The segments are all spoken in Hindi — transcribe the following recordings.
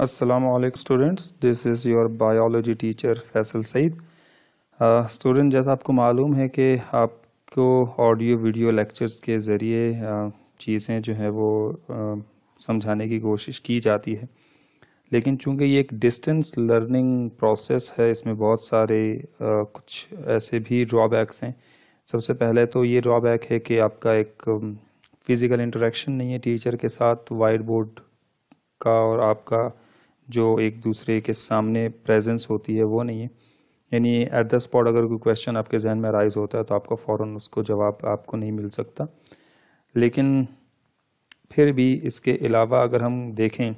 Aslam students this is your biology teacher Faisal Faisal student uh, जैसा आपको मालूम है कि आपको ऑडियो वीडियो लेक्चर्स के ज़रिए uh, चीज़ें जो है वो uh, समझाने की कोशिश की जाती है लेकिन चूंकि ये एक डिस्टेंस लर्निंग प्रोसेस है इसमें बहुत सारे uh, कुछ ऐसे भी ड्रॉबैक्स हैं सबसे पहले तो ये ड्रॉबैक है कि आपका एक फिज़िकल um, इंटरेक्शन नहीं है टीचर के साथ वाइट बोर्ड का और आपका जो एक दूसरे के सामने प्रेजेंस होती है वो नहीं है यानी एट द स्पॉट अगर कोई क्वेश्चन आपके जहन में राइज होता है तो आपका फ़ौर उसको जवाब आपको नहीं मिल सकता लेकिन फिर भी इसके अलावा अगर हम देखें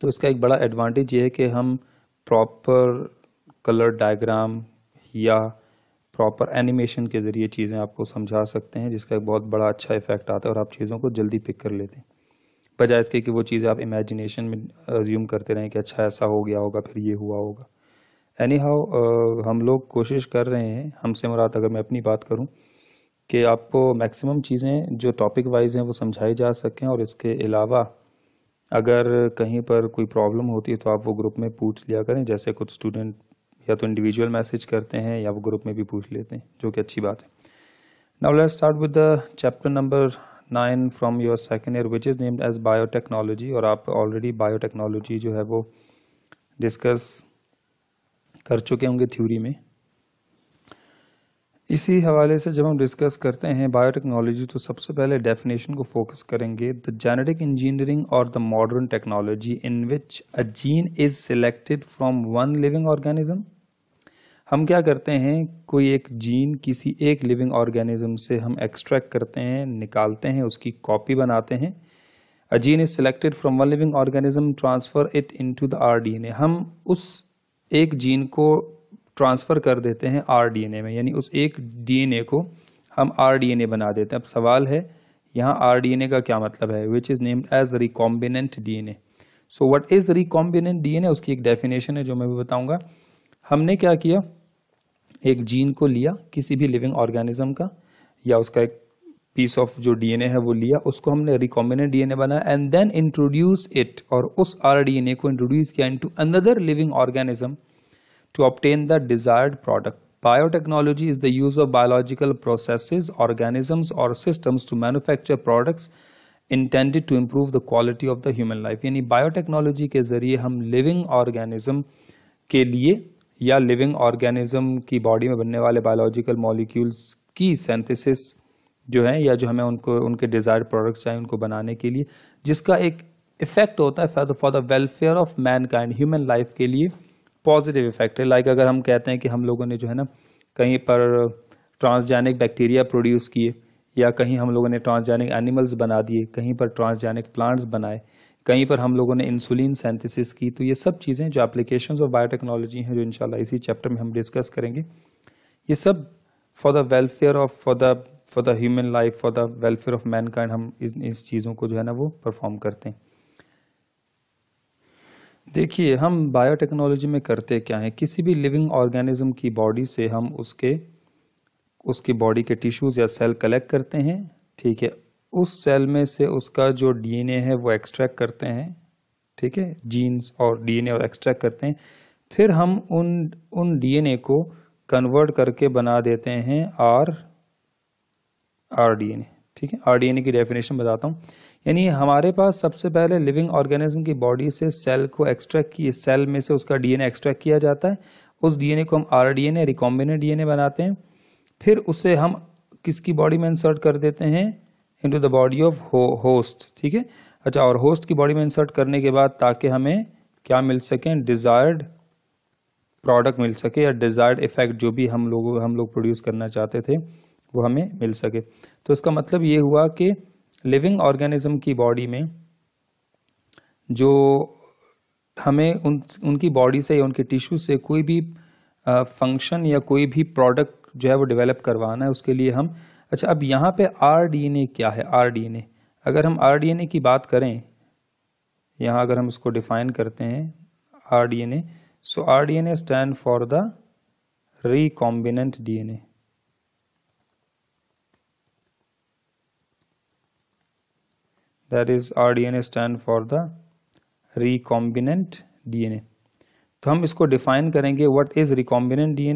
तो इसका एक बड़ा एडवांटेज ये है कि हम प्रॉपर कलर डायग्राम या प्रॉपर एनिमेशन के ज़रिए चीज़ें आपको समझा सकते हैं जिसका एक बहुत बड़ा अच्छा इफेक्ट आता है और आप चीज़ों को जल्दी पिक कर लेते हैं बजाय इसके कि वो चीज़ें आप इमेजिनेशन में रज्यूम करते रहें कि अच्छा ऐसा हो गया होगा फिर ये हुआ होगा एनी हाउ हम लोग कोशिश कर रहे हैं हमसे मुराद अगर मैं अपनी बात करूँ कि आपको मैक्सिमम चीज़ें जो टॉपिक वाइज हैं वो समझाई जा सकें और इसके अलावा अगर कहीं पर कोई प्रॉब्लम होती है तो आप वो ग्रुप में पूछ लिया करें जैसे कुछ स्टूडेंट या तो इंडिविजुअल मैसेज करते हैं या वो ग्रुप में भी पूछ लेते हैं जो कि अच्छी बात है now let's start with the chapter number nine from your second year which is named as biotechnology और आप ऑलरेडी बायोटेक्नोलॉजी जो है वो डिस्कस कर चुके होंगे थ्योरी में इसी हवाले से जब हम डिस्कस करते हैं बायोटेक्नोलॉजी तो सबसे पहले डेफिनेशन को फोकस करेंगे द जेनेटिक इंजीनियरिंग और the modern technology in which a gene is selected from one living organism हम क्या करते हैं कोई एक जीन किसी एक लिविंग ऑर्गेनिज्म से हम एक्सट्रैक्ट करते हैं निकालते हैं उसकी कॉपी बनाते हैं a gene is selected from one living organism transfer it into the R D N A हम उस एक जीन को ट्रांसफ़र कर देते हैं आर डी एन ए में यानी उस एक डी एन ए को हम आर डी एन ए बना देते हैं अब सवाल है यहाँ आर डी एन ए का क्या मतलब है which is named as recombinant D N A so what is recombinant D N A उसकी एक डेफिनेशन है जो मैं भी बताऊँगा हमने क्या किया एक जीन को लिया किसी भी लिविंग ऑर्गेनिज्म का या उसका एक पीस ऑफ जो डीएनए है वो लिया उसको हमने रिकॉम्बिनेट डीएनए बनाया एंड देन इंट्रोड्यूस इट और उस आर डीएनए को इंट्रोड्यूस किया into another living organism to obtain the desired product biotechnology is the use of biological process organisms और systems to manufacture products intended to improve the quality of the human life यानी बायोटेक्नोलॉजी के जरिए हम लिविंग ऑर्गेनिज्म के लिए या लिविंग ऑर्गेनिज्म की बॉडी में बनने वाले बायोलॉजिकल मॉलिक्यूल्स की सेंथेसिस जो है या जो हमें उनको उनके डिज़ायर्ड प्रोडक्ट्स चाहिए उनको बनाने के लिए जिसका एक इफ़ेक्ट होता है for the welfare of mankind human life के लिए पॉजिटिव इफेक्ट है लाइक अगर हम कहते हैं कि हम लोगों ने जो है ना कहीं पर ट्रांसजेनिक बैक्टीरिया प्रोड्यूस किए या कहीं हम लोगों ने ट्रांसजेनिक एनिमल्स बना दिए कहीं पर ट्रांसजेनिक प्लांट्स बनाए कहीं पर हम लोगों ने इंसुलिन सेंथिसिस की तो ये सब चीज़ें जो एप्लीकेशन ऑफ बायोटेक्नोलॉजी हैं जो इंशाल्लाह इसी चैप्टर में हम डिस्कस करेंगे ये सब for the welfare of for the for the human life for the welfare of mankind हम इस, इस चीज़ों को जो है ना वो परफॉर्म करते हैं देखिए हम बायोटेक्नोलॉजी में करते क्या हैं किसी भी लिविंग ऑर्गेनिज्म की बॉडी से हम उसके उसकी बॉडी के टिश्यूज़ या सेल कलेक्ट करते हैं ठीक है उस सेल में से उसका जो डीएनए है वो एक्सट्रैक्ट करते हैं ठीक है जीन्स और डीएनए और एक्सट्रैक्ट करते हैं फिर हम उन उन डीएनए को कन्वर्ट करके बना देते हैं आर आर डी एन ठीक है आर डी एन ए की डेफिनेशन बताता हूँ यानी हमारे पास सबसे पहले लिविंग ऑर्गेनिज्म की बॉडी से सेल को एक्सट्रैक्ट किए सेल में से उसका डीएनए एक्सट्रैक्ट किया जाता है उस डीएनए को हम R D N A DNA बनाते हैं फिर उसे हम किसकी बॉडी में इंसर्ट कर देते हैं into the body of host ठीक है अच्छा और होस्ट की बॉडी में इंसर्ट करने के बाद ताकि हमें क्या मिल सके डिज़ायर्ड प्रोडक्ट मिल सके या डिज़ायर्ड इफेक्ट जो भी हम लोग हम लोग प्रोड्यूस करना चाहते थे वो हमें मिल सके तो इसका मतलब ये हुआ कि लिविंग ऑर्गेनिज्म की बॉडी में जो हमें उन उनकी बॉडी से या उनके टिश्यू से कोई भी फंक्शन या कोई भी प्रोडक्ट जो है वो डेवलप करवाना है उसके लिए हम अच्छा अब यहाँ पे ए क्या है ए अगर हम ए की बात करें यहाँ अगर हम इसको डिफाइन करते हैं R D N A so R D N A stand for the recombinant D D N is R N A stand for the recombinant D N A तो हम इसको डिफाइन करेंगे व्हाट इज रिकॉम्बिनेंट ए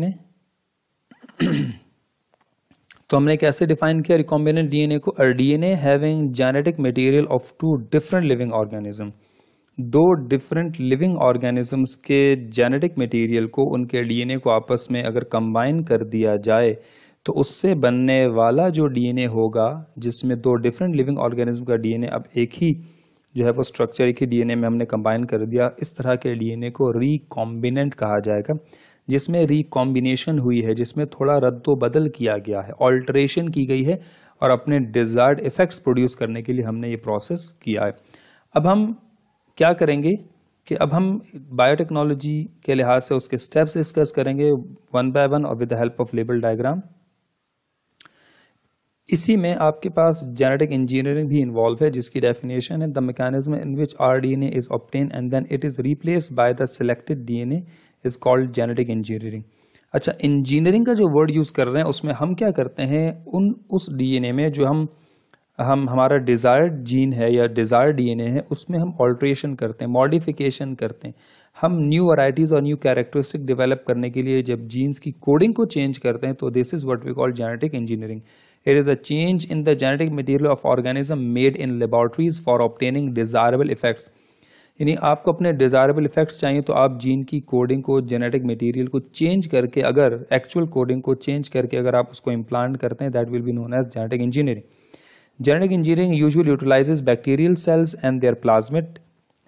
तो हमने कैसे डिफाइन किया रिकॉम्बिनेंट डीएनए को DNA having genetic material of two different living organism दो डिफरेंट लिविंग ऑर्गेनिजम्स के जेनेटिक मटेरियल को उनके डीएनए को आपस में अगर कंबाइन कर दिया जाए तो उससे बनने वाला जो डीएनए होगा जिसमें दो डिफरेंट लिविंग ऑर्गेनिज्म का डीएनए अब एक ही जो है वो स्ट्रक्चर एक ही डीएनए में हमने कंबाइन कर दिया इस तरह के डीएनए को रिकॉम्बिनेंट कहा जाएगा जिसमें रिकॉम्बिनेशन हुई है जिसमें थोड़ा रद्दो बदल किया गया है ऑल्ट्रेशन की गई है और अपने डिज़ायर्ड इफ़ेक्ट्स प्रोड्यूस करने के लिए हमने ये प्रोसेस किया है अब हम क्या करेंगे कि अब हम बायोटेक्नोलॉजी के लिहाज से उसके स्टेप्स डिस्कस करेंगे वन बाय वन और with the help of label diagram इसी में आपके पास जेनेटिक इंजीनियरिंग भी इन्वॉल्व है जिसकी डेफिनेशन है the mechanism in which R D N A is obtain and then it is replace by the selected D N A is called genetic engineering अच्छा इंजीनियरिंग का जो वर्ड यूज़ कर रहे हैं उसमें हम क्या करते हैं उन उस डीएनए में जो हम हम हमारा डिज़ायर्ड जीन है या डिज़ायर डीएनए है उसमें हम ऑल्ट्रेशन करते हैं मॉडिफिकेशन करते हैं हम न्यू वराइटीज़ और न्यू कैरेक्टरिस्टिक डेवलप करने के लिए जब जीन्स की कोडिंग को चेंज करते हैं तो this is what we call genetic engineering it is a change in the genetic material of organism made in laboratories for obtaining desirable effects यानी आपको अपने डिज़ायरेबल इफेक्ट्स चाहिए तो आप जीन की कोडिंग को जेनेटिक मटेरियल को चेंज करके अगर एक्चुअल कोडिंग को चेंज करके अगर आप उसको इम्प्लांट करते हैं that will be known as genetic engineering genetic engineering usually utilises bacterial cells and their plasmid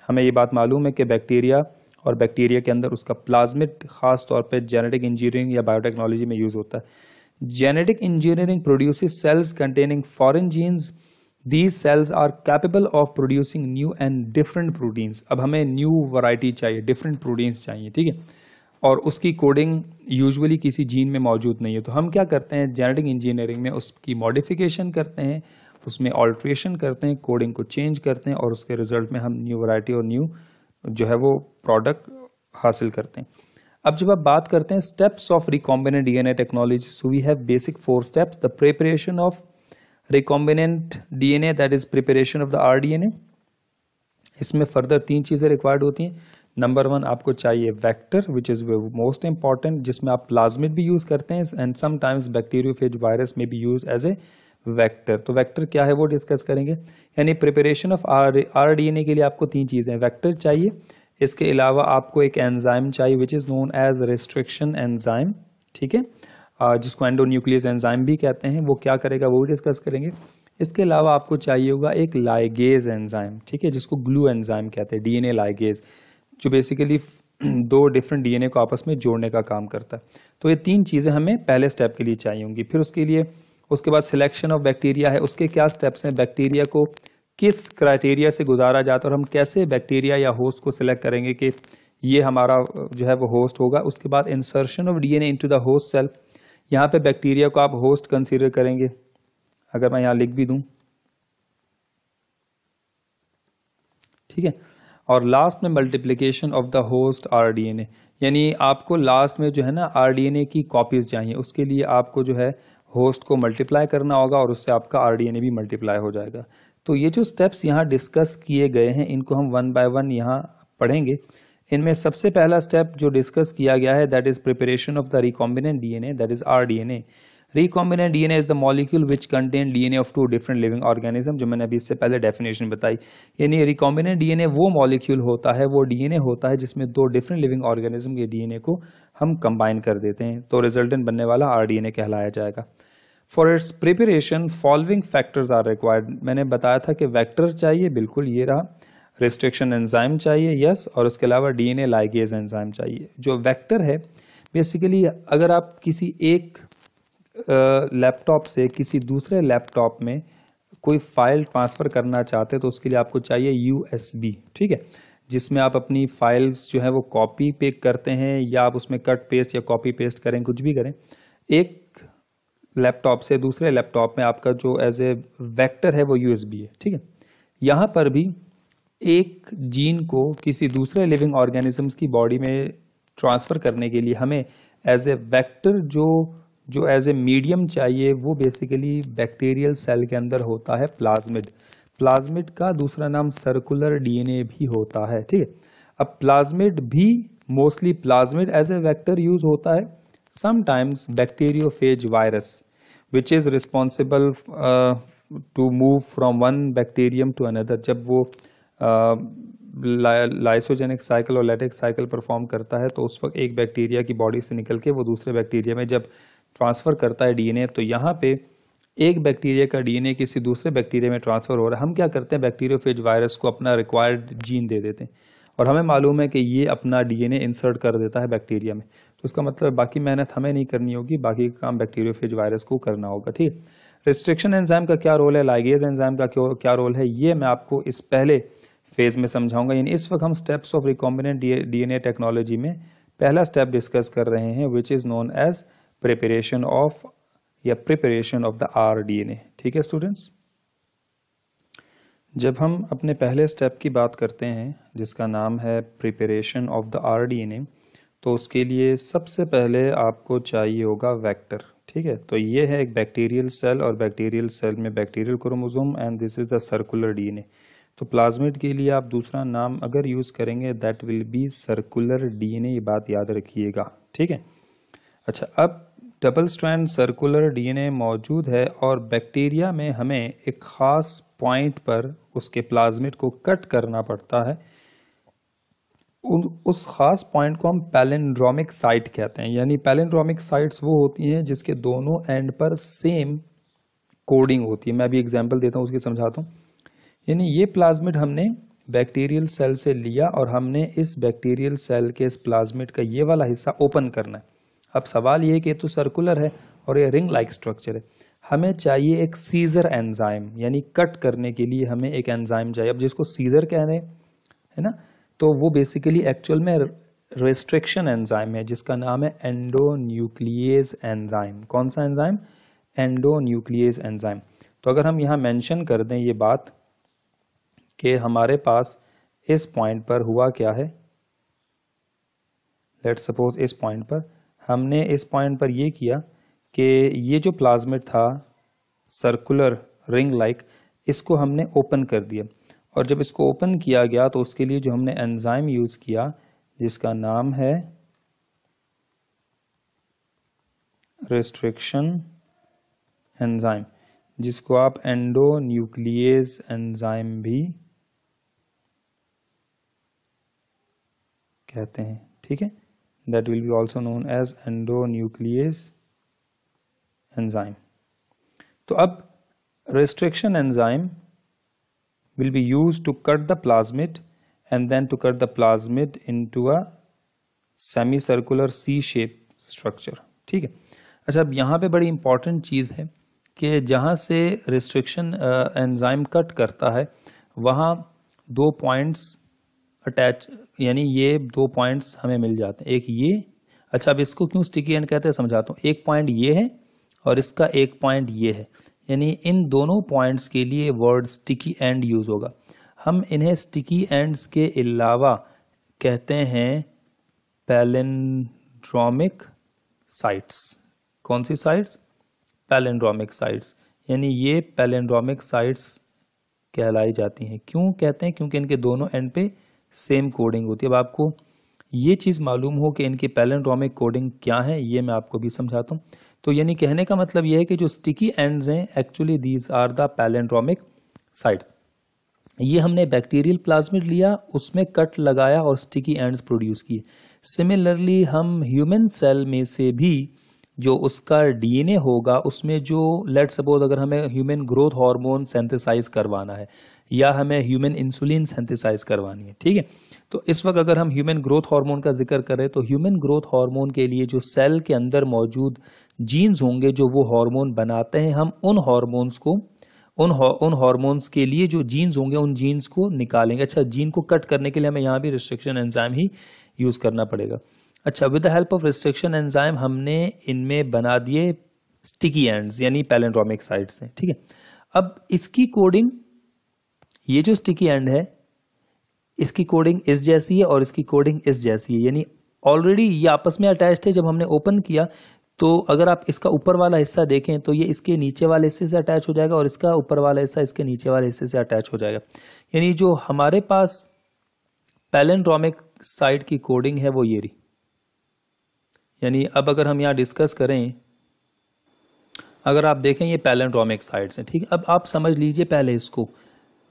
हमें ये बात मालूम है कि बैक्टीरिया और बैक्टीरिया के अंदर उसका प्लाज्मिट खास तौर पर जेनेटिक इंजीनियरिंग या बायोटेक्नोलॉजी में यूज़ होता है genetic engineering produce cells containing foreign genes these cells are capable of producing new and different proteins अब हमें न्यू वराइटी चाहिए डिफरेंट प्रोटीन्स चाहिए ठीक है और उसकी कोडिंग यूजुअली किसी जीन में मौजूद नहीं है तो हम क्या करते हैं जेनेटिक इंजीनियरिंग में उसकी मॉडिफिकेशन करते हैं उसमें ऑल्ट्रेशन करते हैं कोडिंग को चेंज करते हैं और उसके रिजल्ट में हम न्यू वराइटी और न्यू जो है वो प्रोडक्ट हासिल करते हैं अब जब आप बात करते हैं steps of N A technology so we have basic four steps the preparation of recombinant DNA that is preparation of the R A इसमें फर्दर तीन चीज़ें रिक्वायर्ड होती हैं नंबर वन आपको चाहिए vector which is most important जिसमें आप प्लाज्मिड भी यूज़ करते हैं एंड समटाइम्स बैक्टीरियोफेज वायरस में भी यूज एज ए वेक्टर तो वेक्टर क्या है वो डिस्कस करेंगे यानी preparation of R R D N A के लिए आपको तीन चीज़ें वेक्टर चाहिए इसके अलावा आपको एक एंजाइम चाहिए which is known as restriction enzyme ठीक है जिसको न्यूक्लियस एंजाइम भी कहते हैं वो क्या करेगा वो भी डिस्कस करेंगे इसके अलावा आपको चाहिए होगा एक लाइगेज एंजाइम ठीक है जिसको ग्लू एंजाइम कहते हैं डीएनए लाइगेज जो बेसिकली दो डिफरेंट डीएनए को आपस में जोड़ने का काम करता है तो ये तीन चीज़ें हमें पहले स्टेप के लिए चाहिए होंगी फिर उसके लिए उसके बाद सिलेक्शन ऑफ बैक्टीरिया है उसके क्या स्टेप्स हैं बैक्टीरिया को किस क्राइटेरिया से गुजारा जाता है और हम कैसे बैक्टीरिया या होस्ट को सिलेक्ट करेंगे कि ये हमारा जो है वो होस्ट होगा उसके बाद insertion of DNA into the host cell यहाँ पे बैक्टीरिया को आप होस्ट कंसीडर करेंगे अगर मैं यहाँ लिख भी दूँ ठीक है और लास्ट में multiplication of the host RDNA यानी आपको लास्ट में जो है ना ए की कॉपीज़ चाहिए उसके लिए आपको जो है होस्ट को मल्टीप्लाई करना होगा और उससे आपका आरडीएनए भी मल्टीप्लाई हो जाएगा तो ये जो स्टेप्स यहाँ डिस्कस किए गए हैं इनको हम वन बाय वन यहाँ पढ़ेंगे इनमें सबसे पहला स्टेप जो डिस्कस किया गया है that is preparation of the recombinant DNA that is R DNA recombinant DNA is the molecule which contain DNA of two different living organism जो मैंने अभी इससे पहले डेफिनेशन बताई यानी रिकॉम्बिनेंट डीएनए वो मॉलिक्यूल होता है वो डीएनए होता है जिसमें दो डिफरेंट लिविंग ऑर्गेनिज्म के डीएनए को हम कंबाइन कर देते हैं तो रिजल्टेंट बनने वाला आर ए कहलाया जाएगा for its preparation following factors are required मैंने बताया था कि वैक्टर चाहिए बिल्कुल ये रहा रिस्ट्रिक्शन एंजाइम चाहिए यस और उसके अलावा डीएनए लाइगेज एंजाइम चाहिए जो वेक्टर है बेसिकली अगर आप किसी एक लैपटॉप से किसी दूसरे लैपटॉप में कोई फाइल ट्रांसफ़र करना चाहते हैं तो उसके लिए आपको चाहिए यूएसबी ठीक है जिसमें आप अपनी फाइल्स जो है वो कॉपी पे करते हैं या आप उसमें कट पेस्ट या कॉपी पेस्ट करें कुछ भी करें एक लैपटॉप से दूसरे लैपटॉप में आपका जो एज ए वैक्टर है वो बी है ठीक है यहाँ पर भी एक जीन को किसी दूसरे लिविंग ऑर्गेनिजम्स की बॉडी में ट्रांसफ़र करने के लिए हमें एज ए वेक्टर जो जो एज ए मीडियम चाहिए वो बेसिकली बैक्टीरियल सेल के अंदर होता है प्लाज्मिड प्लाज्मिड का दूसरा नाम सर्कुलर डीएनए भी होता है ठीक है अब प्लाज्मिड भी mostly plasmid as a vector use होता है sometimes bacteriophage virus which is responsible to move from one bacterium to another जब वो लाइसोजेनिक साइकिल और लेटिक साइकिल परफॉर्म करता है तो उस वक्त एक बैक्टीरिया की बॉडी से निकल के वो दूसरे बैक्टीरिया में जब ट्रांसफ़र करता है डीएनए तो यहाँ पे एक बैक्टीरिया का डीएनए किसी दूसरे बैक्टीरिया में ट्रांसफ़र हो रहा है हम क्या करते हैं बैक्टीरियोफेज वायरस को अपना रिक्वायर्ड जीन दे देते हैं और हमें मालूम है कि ये अपना डीएनए इंसर्ट कर देता है बैक्टीरिया में तो उसका मतलब बाकी मेहनत हमें नहीं करनी होगी बाकी काम बैक्टीरियोफेज वायरस को करना होगा ठीक रिस्ट्रिक्शन एंजाइम का क्या रोल है लाइगेज एंजाइम का क्या रोल है ये मैं आपको इस पहले फेज में समझाऊंगा यानी इस वक्त हम steps of recombinant DNA technology में पहला स्टेप डिस्कस कर रहे हैं which is known as preparation of या प्रिपरेशन ऑफ द आर ठीक है स्टूडेंट्स जब हम अपने पहले स्टेप की बात करते हैं जिसका नाम है प्रिपरेशन ऑफ द आर तो उसके लिए सबसे पहले आपको चाहिए होगा वेक्टर ठीक है तो ये है एक बैक्टीरियल सेल और बैक्टीरियल सेल में bacterial chromosome and this is the circular DNA तो प्लाज्मिड के लिए आप दूसरा नाम अगर यूज़ करेंगे that will be circular DNA ये बात याद रखिएगा ठीक है अच्छा अब डबल स्ट्रैंड सर्कुलर डीएनए मौजूद है और बैक्टीरिया में हमें एक ख़ास पॉइंट पर उसके प्लाज्मिड को कट करना पड़ता है उस खास पॉइंट को हम पैलेंड्रोमिक साइट कहते हैं यानी पैलेंड्रोमिक साइट्स वो होती हैं जिसके दोनों एंड पर सेम कोडिंग होती है मैं अभी एग्जांपल देता हूँ उसके समझाता हूँ यानी ये प्लाज्मिड हमने बैक्टीरियल सेल से लिया और हमने इस बैक्टीरियल सेल के इस प्लाज्मिड का ये वाला हिस्सा ओपन करना है अब सवाल ये कि तो सर्कुलर है और ये रिंग लाइक स्ट्रक्चर है हमें चाहिए एक सीज़र एंजाइम यानी कट करने के लिए हमें एक एंजाइम चाहिए अब जिसको सीज़र कह रहे हैं है ना तो वो बेसिकली एक्चुअल में रेस्ट्रिक्शन एंजाइम है जिसका नाम है एंडोन्यूक्लियेज एंजाइम कौन सा एंजाइम एंडोन्यूक्लियेज एंजाइम तो अगर हम यहाँ मेंशन कर दें ये बात कि हमारे पास इस पॉइंट पर हुआ क्या है लेट सपोज इस पॉइंट पर हमने इस पॉइंट पर यह किया कि ये जो प्लाज्मिड था सर्कुलर रिंग लाइक इसको हमने ओपन कर दिया और जब इसको ओपन किया गया तो उसके लिए जो हमने एंजाइम यूज़ किया जिसका नाम है रिस्ट्रिक्शन एंजाइम जिसको आप एंडो न्यूक्लियस एंजाइम भी कहते हैं ठीक है that will be also known as endonuclease enzyme तो अब restriction enzyme will be use to cut the plasmid and then to cut the plasmid into a semi circular C shape structure ठीक है अच्छा अब यहाँ पर बड़ी इंपॉर्टेंट चीज़ है कि जहाँ से रिस्ट्रिक्शन एंजाइम कट करता है वहाँ दो पॉइंट्स अटैच यानी ये दो पॉइंट्स हमें मिल जाते हैं एक ये अच्छा अब इसको क्यों स्टिकी एंड कहते हैं समझाता हूँ एक पॉइंट ये है और इसका एक पॉइंट ये है यानी इन दोनों पॉइंट्स के लिए वर्ड स्टिकी एंड यूज़ होगा हम इन्हें स्टिकी एंड्स के अलावा कहते हैं पैलेंड्रोमिक साइट्स कौन सी साइट्स पैलेंड्रोमिक साइट्स यानी ये पैलेंड्रोमिक साइट्स कहलाई जाती हैं क्यों कहते हैं क्योंकि इनके दोनों एंड पे सेम कोडिंग होती है अब आपको ये चीज़ मालूम हो कि इनकी पैलेंड्रोमिक कोडिंग क्या है ये मैं आपको भी समझाता हूँ तो यानी कहने का मतलब ये है कि जो स्टिकी एंड्स हैं actually these are the palindromic sides ये हमने बैक्टीरियल प्लाज्मिड लिया उसमें कट लगाया और स्टिकी एंड्स प्रोड्यूस किए सिमिलरली हम ह्यूमन सेल में से भी जो उसका डीएनए होगा उसमें जो लेट सपोज अगर हमें ह्यूमन ग्रोथ हार्मोन सेंथेसाइज करवाना है या हमें ह्यूमन इंसुलिन सेंथिसाइज करवानी है ठीक है तो इस वक्त अगर हम ह्यूमन ग्रोथ हार्मोन का जिक्र करें तो ह्यूमन ग्रोथ हार्मोन के लिए जो सेल के अंदर मौजूद जीन्स होंगे जो वो हार्मोन बनाते हैं हम उन हार्मोन्स को उन उन हार्मोन्स के लिए जो जीन्स होंगे उन जीन्स को निकालेंगे अच्छा जीन को कट करने के लिए हमें यहाँ भी रिस्ट्रिक्शन एंजाइम ही यूज़ करना पड़ेगा अच्छा with the help of restriction enzyme हमने इनमें बना दिए स्टिकी एंड्स यानी पैलेंड्रोमिक साइड्स हैं ठीक है अब इसकी कोडिंग ये जो स्टिकी एंड है इसकी कोडिंग इस जैसी है और इसकी कोडिंग इस जैसी है यानी ऑलरेडी ये आपस में अटैच थे जब हमने ओपन किया तो अगर आप इसका ऊपर वाला हिस्सा देखें तो ये इसके नीचे वाले हिस्से से अटैच हो जाएगा और इसका ऊपर वाला हिस्सा इसके नीचे वाले हिस्से से अटैच हो जाएगा यानी जो हमारे पास पैलेंड्रोमिक साइड की कोडिंग है वो ये रही यानी अब अगर हम यहाँ डिस्कस करें अगर आप देखें ये पैलेंड्रोमिक साइड्स हैं ठीक है अब आप समझ लीजिए पहले इसको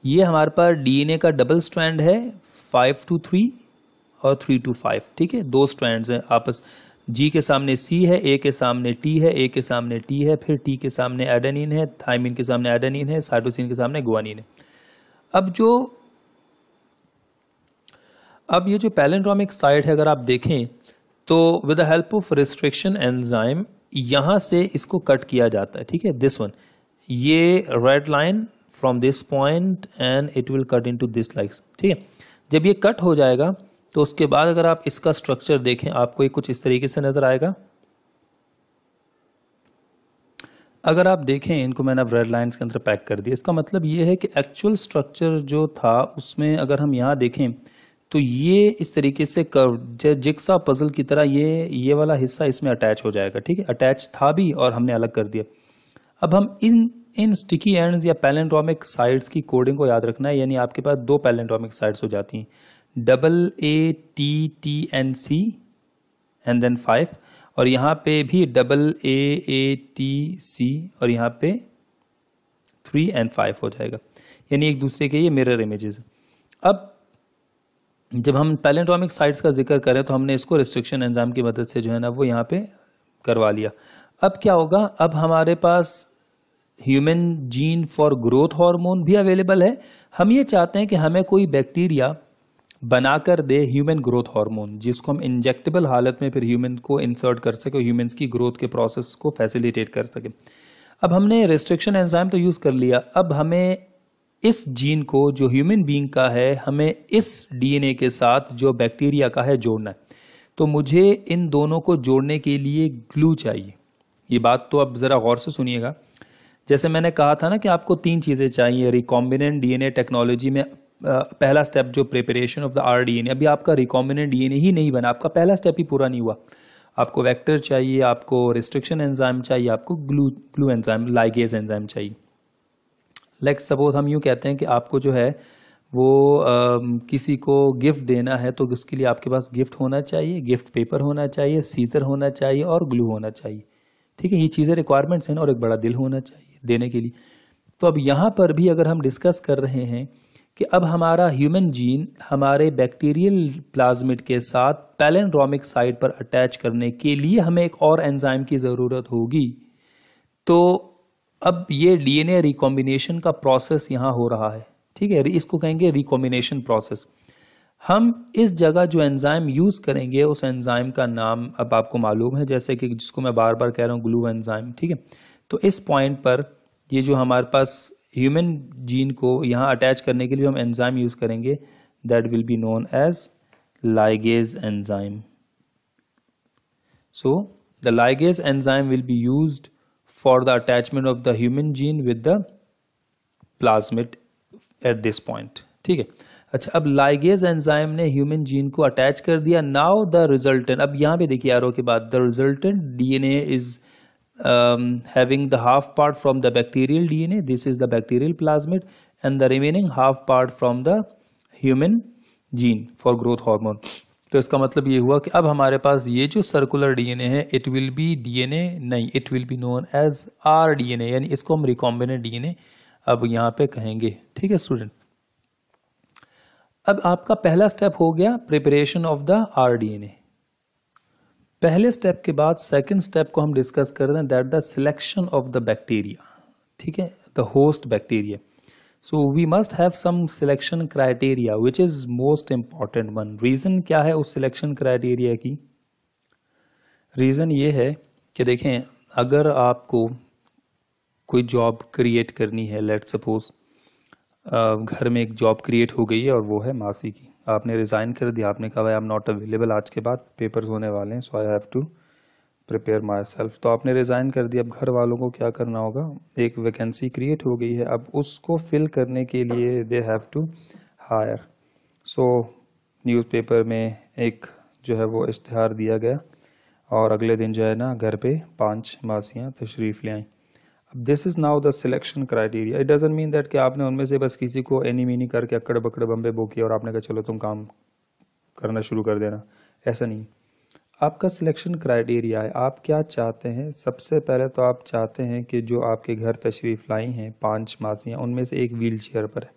ये हमारे पास डीएनए का डबल स्टैंड है फाइव टू थ्री और थ्री टू फाइव ठीक है दो स्टैंड हैं आपस जी के सामने सी है ए के सामने टी है ए के सामने टी है फिर टी के सामने एडेनिन है थाइमिन के सामने एडेनिन है साइटोसिन के सामने गुआनिन है अब जो अब ये जो पैलेंड्रामिक साइट है अगर आप देखें तो with the help of restriction enzyme यहाँ से इसको कट किया जाता है ठीक है दिस वन ये red line from this point and it will cut into this like ठीक है जब ये कट हो जाएगा तो उसके बाद अगर आप इसका स्ट्रक्चर देखें आपको ये कुछ इस तरीके से नज़र आएगा अगर आप देखें इनको मैंने अब रेड लाइंस के अंदर पैक कर दिया इसका मतलब ये है कि एक्चुअल स्ट्रक्चर जो था उसमें अगर हम यहाँ देखें तो ये इस तरीके से कर जिक्सा पजल की तरह ये ये वाला हिस्सा इसमें अटैच हो जाएगा ठीक है अटैच था भी और हमने अलग कर दिया अब हम इन इन स्टिकी एंड्स या पैलेंड्रोमिक साइड्स की कोडिंग को याद रखना है यानी आपके पास दो पैलेंड्रोमिक साइड्स हो जाती हैं double A T T N C and then five और यहाँ पे भी double A A T C और यहाँ पे थ्री एंड फाइव हो जाएगा यानी एक दूसरे के ये मिरर इमेजेस अब जब हम पैलेंड्रोमिक साइट्स का जिक्र करें तो हमने इसको रिस्ट्रिक्शन एंजाम की मदद से जो है ना वो यहाँ पे करवा लिया अब क्या होगा अब हमारे पास human gene for growth hormone भी अवेलेबल है हम ये चाहते हैं कि हमें कोई बैक्टीरिया बनाकर दे ह्यूमन ग्रोथ हार्मोन जिसको हम इंजेक्टेबल हालत में फिर ह्यूमन को इंसर्ट कर सके ह्यूमंस की ग्रोथ के प्रोसेस को फैसिलिटेट कर सके अब हमने रेस्ट्रिक्शन एंजाइम तो यूज़ कर लिया अब हमें इस जीन को जो ह्यूमन बीइंग का है हमें इस डीएनए के साथ जो बैक्टीरिया का है जोड़ना है तो मुझे इन दोनों को जोड़ने के लिए ग्लू चाहिए ये बात तो अब ज़रा गौर से सुनिएगा जैसे मैंने कहा था ना कि आपको तीन चीज़ें चाहिए रिकॉम्बिनेंट डीएनए टेक्नोलॉजी में पहला स्टेप जो preparation of the R DNA अभी आपका रिकॉम्बिनेंट डीएनए ही नहीं बना आपका पहला स्टेप ही पूरा नहीं हुआ आपको वेक्टर चाहिए आपको रिस्ट्रिक्शन एंजाइम चाहिए आपको glue glue enzyme ligase enzyme चाहिए लाइक like सपोज हम यूँ कहते हैं कि आपको जो है वो आ, किसी को गिफ्ट देना है तो उसके लिए आपके पास गिफ्ट होना चाहिए गिफ्ट पेपर होना चाहिए सीजर होना चाहिए और ग्लू होना चाहिए ठीक है ये चीज़ें रिक्वायरमेंट्स हैं और एक बड़ा दिल होना चाहिए देने के लिए तो अब यहाँ पर भी अगर हम डिस्कस कर रहे हैं कि अब हमारा ह्यूमन जीन हमारे बैक्टीरियल प्लाज्मिड के साथ पैलेंड्रोमिक साइट पर अटैच करने के लिए हमें एक और एंजाइम की ज़रूरत होगी तो अब ये डीएनए रिकॉम्बिनेशन का प्रोसेस यहाँ हो रहा है ठीक है इसको कहेंगे रिकॉम्बिनेशन प्रोसेस हम इस जगह जो एंजाइम यूज़ करेंगे उस एंजाइम का नाम अब आपको मालूम है जैसे कि जिसको मैं बार बार कह रहा हूँ ग्लू एंजाइम ठीक है तो इस पॉइंट पर ये जो हमारे पास ह्यूमन जीन को यहाँ अटैच करने के लिए हम एंजाइम यूज़ करेंगे that will be known as ligase enzyme so the ligase enzyme will be use for the attachment of the human gene with the plasmid at this point ठीक है अच्छा अब लाइगेज एंजाइम ने ह्यूमन जीन को अटैच कर दिया नाउ द रिजल्टेंट अब यहाँ पे देखिए आरो के बाद the resultant DNA is um, having the half part from the bacterial DNA, this is the bacterial plasmid, and the remaining half part from the human gene for growth hormone. तो इसका मतलब ये हुआ कि अब हमारे पास ये जो सर्कुलर डीएनए है इट विल बी डीएनए नहीं it will be known as R DNA यानी इसको हम एन डीएनए अब यहाँ पे कहेंगे ठीक है स्टूडेंट अब आपका पहला स्टेप हो गया preparation of the R DNA पहले स्टेप के बाद सेकंड स्टेप को हम डिस्कस कर रहे हैं that the selection of the bacteria ठीक है the host bacteria so we must have some selection criteria which is most important one reason क्या है उस सिलेक्शन क्राइटेरिया की रीज़न ये है कि देखें अगर आपको कोई जॉब क्रिएट करनी है लेट सपोज घर में एक जॉब क्रिएट हो गई है और वो है मासी की आपने रिज़ाइन कर दिया आपने कहा भाई आई एम नॉट अवेलेबल आज के बाद पेपर्स होने वाले हैं so I have to prepare myself तो आपने रिज़ाइन कर दिया अब घर वालों को क्या करना होगा एक वैकेंसी क्रिएट हो गई है अब उसको फिल करने के लिए they have to hire so newspaper में एक जो है वो इश्तहार दिया गया और अगले दिन जो है ना घर पे पांच मासियाँ तशरीफ़ ले आईं this is now the selection criteria it doesn't mean that कि आपने उनमें से बस किसी को एनी मीनी करके अक्कड़ बकड़ बम्बे बो किया और आपने कहा चलो तुम काम करना शुरू कर देना ऐसा नहीं आपका सिलेक्शन क्राइटेरिया है आप क्या चाहते हैं सबसे पहले तो आप चाहते हैं कि जो आपके घर तशरीफ़ लाई हैं पांच मासियाँ उनमें से एक व्हील चेयर पर है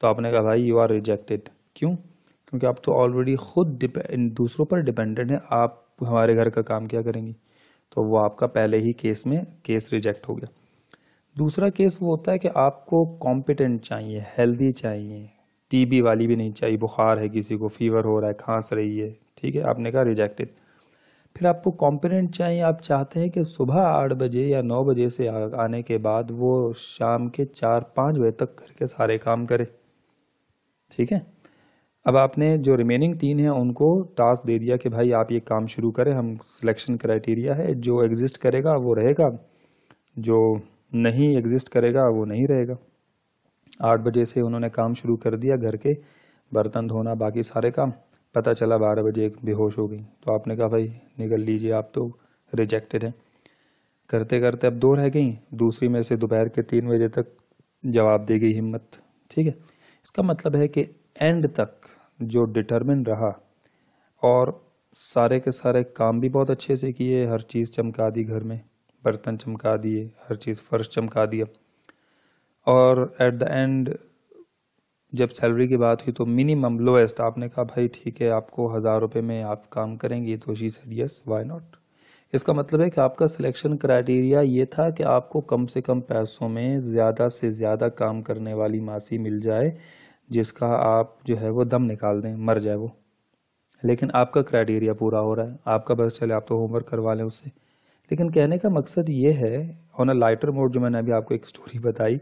तो आपने कहा भाई यू आर रिजेक्टेड क्यों क्योंकि आप तो ऑलरेडी ख़ुद दूसरों पर डिपेंडेंट हैं आप हमारे घर का काम क्या करेंगी तो वो आपका पहले ही केस में केस रिजेक्ट हो गया दूसरा केस वो होता है कि आपको कॉम्पिटेंट चाहिए हेल्दी चाहिए टीबी वाली भी नहीं चाहिए बुखार है किसी को फीवर हो रहा है खांस रही है ठीक है आपने कहा रिजेक्टेड फिर आपको कॉम्पिटेंट चाहिए आप चाहते हैं कि सुबह आठ बजे या नौ बजे से आने के बाद वो शाम के चार पाँच बजे तक घर के सारे काम करे ठीक है अब आपने जो रिमेनिंग तीन है उनको टास्क दे दिया कि भाई आप ये काम शुरू करें हम सिलेक्शन क्राइटेरिया है जो एग्जिस्ट करेगा वो रहेगा जो नहीं एग्जिस्ट करेगा वो नहीं रहेगा आठ बजे से उन्होंने काम शुरू कर दिया घर के बर्तन धोना बाकी सारे काम पता चला बारह बजे बेहोश हो गई तो आपने कहा भाई निकल लीजिए आप तो रिजेक्टेड हैं करते करते अब दो रह गई दूसरी में से दोपहर के तीन बजे तक जवाब देगी हिम्मत ठीक है इसका मतलब है कि एंड तक जो डिटरमिन रहा और सारे के सारे काम भी बहुत अच्छे से किए हर चीज़ चमका दी घर में बर्तन चमका दिए हर चीज़ फर्श चमका दिया और एट द एंड जब सैलरी की बात हुई तो मिनिमम लोएस्ट आपने कहा भाई ठीक है आपको हज़ार रुपये में आप काम करेंगे तो she said yes why not इसका मतलब है कि आपका सिलेक्शन क्राइटेरिया ये था कि आपको कम से कम पैसों में ज़्यादा से ज़्यादा काम करने वाली मासी मिल जाए जिसका आप जो है वो दम निकाल दें मर जाए वो लेकिन आपका क्राइटेरिया पूरा हो रहा है आपका बस चले आप तो होमवर्क करवा लें उससे लेकिन कहने का मकसद ये है ऑन अ लाइटर मोड जो मैंने अभी आपको एक स्टोरी बताई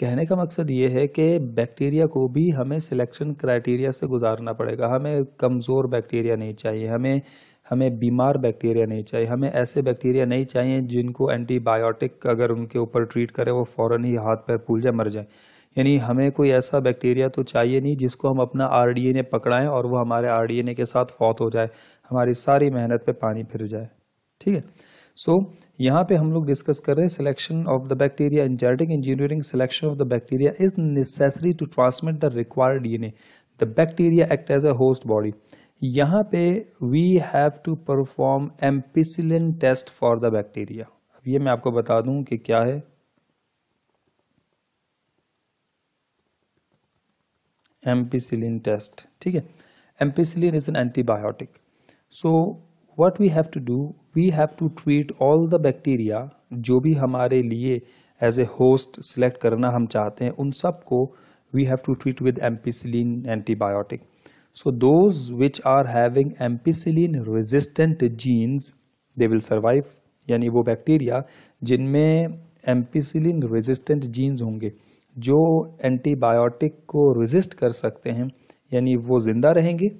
कहने का मकसद ये है कि बैक्टीरिया को भी हमें सिलेक्शन क्राइटेरिया से गुजारना पड़ेगा हमें कमज़ोर बैक्टीरिया नहीं चाहिए हमें हमें बीमार बैक्टीरिया नहीं चाहिए हमें ऐसे बैक्टीरिया नहीं चाहिए जिनको एंटीबायोटिक अगर उनके ऊपर ट्रीट करें वो फ़ौरन ही हाथ पैर फूल जाए मर जाए यानी हमें कोई ऐसा बैक्टीरिया तो चाहिए नहीं जिसको हम अपना आर डी ए पकड़ाएं और वो हमारे आर डी ए के साथ फौत हो जाए हमारी सारी मेहनत पे पानी फिर जाए ठीक है सो so, यहाँ पे हम लोग डिस्कस कर रहे हैं selection of the bacteria in genetic engineering selection of the bacteria is necessary to transmit the required a the bacteria act as a host body यहाँ पे we have to perform ampicillin test for the bacteria अब ये मैं आपको बता दूँ कि क्या है एम्पीसिलिन टेस्ट ठीक है ampicillin is an antibiotic so what we have to do we have to treat all the bacteria जो भी हमारे लिए एज ए होस्ट सेलेक्ट करना हम चाहते हैं उन सबको we have to treat with ampicillin antibiotic so those which are having ampicillin resistant genes they will survive यानी वो बैक्टीरिया जिनमें एम्पीसिलिन रेजिस्टेंट जीन्स होंगे जो एंटीबायोटिक को रेजिस्ट कर सकते हैं यानी वो ज़िंदा रहेंगे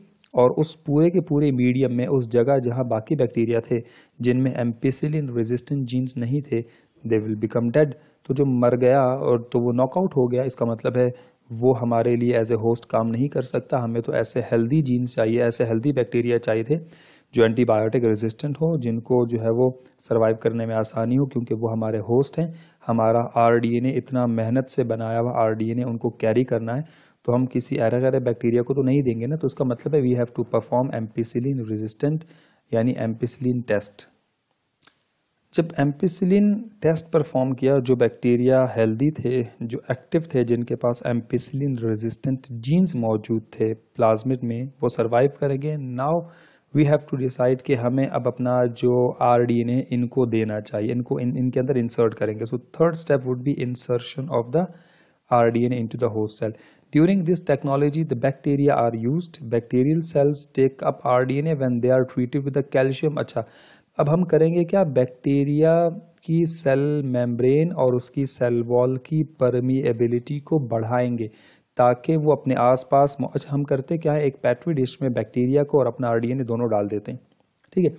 और उस पूरे के पूरे मीडियम में उस जगह जहाँ बाकी बैक्टीरिया थे जिनमें एम्पीसिलिन रेजिस्टेंट जीन्स नहीं थे दे विल बिकम डेड तो जो मर गया और तो वो नॉकआउट हो गया इसका मतलब है वो हमारे लिए एज ए होस्ट काम नहीं कर सकता हमें तो ऐसे हेल्दी जीन्स चाहिए ऐसे हेल्दी बैक्टीरिया चाहिए थे जो एंटीबायोटिक रेजिस्टेंट हो जिनको जो है वो सर्वाइव करने में आसानी हो क्योंकि वो हमारे होस्ट हैं हमारा आरडीएनए इतना मेहनत से बनाया हुआ आरडीएनए उनको कैरी करना है तो हम किसी अरे गैर बैक्टीरिया को तो नहीं देंगे ना तो उसका मतलब है we have to perform ampicillin resistant यानी एम्पिसिलिन टेस्ट जब एम्पिसिलिन टेस्ट परफॉर्म किया जो बैक्टीरिया हेल्दी थे जो एक्टिव थे जिनके पास एम्पिसिलिन रेजिस्टेंट जीन्स मौजूद थे प्लाज्मिड में वो सर्वाइव करेंगे now we have to decide कि हमें अब अपना जो आर डी एन ए इनको देना चाहिए इनको इन इनके अंदर इंसर्ट करेंगे so third step would be insertion of the R D N A to the host cell the bacteria are use bacterial cells take up R D N A when they are treated with the calcium अच्छा अब हम करेंगे क्या बैक्टीरिया की सेल मेम्ब्रेन और उसकी सेल वॉल की परमीएबिलिटी को बढ़ाएंगे ताकि वो अपने आसपास अच्छा हम करते क्या है एक पैट्री डिश में बैक्टीरिया को और अपना ए दोनों डाल देते हैं ठीक है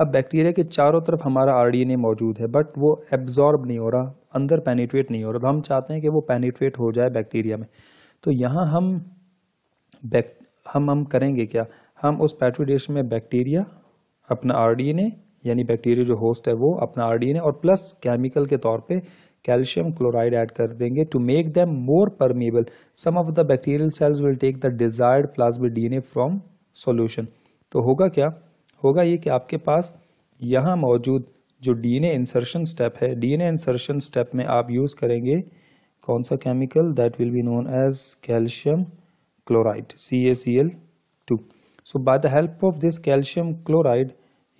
अब बैक्टीरिया के चारों तरफ हमारा ए मौजूद है बट वो एब्जॉर्ब नहीं हो रहा अंदर पेनीट्रेट नहीं हो रहा तो हम चाहते हैं कि वो पेनीट्रेट हो जाए बैक्टीरिया में तो यहाँ हम हम हम करेंगे क्या हम उस पैट्री डिश में बैक्टीरिया अपना आरडीएनए यानी बैक्टीरिया जो होस्ट है वो अपना ए और प्लस केमिकल के तौर पर कैल्शियम क्लोराइड ऐड कर देंगे to make them more permeable some of the bacterial cells will take the desired plasma DNA from solution तो होगा क्या होगा ये कि आपके पास यहाँ मौजूद जो डीएनए इंसर्शन स्टेप है डी डीएनए इंसर्शन स्टेप में आप यूज करेंगे कौन सा chemical that will be known as calcium chloride see so by the help of this calcium chloride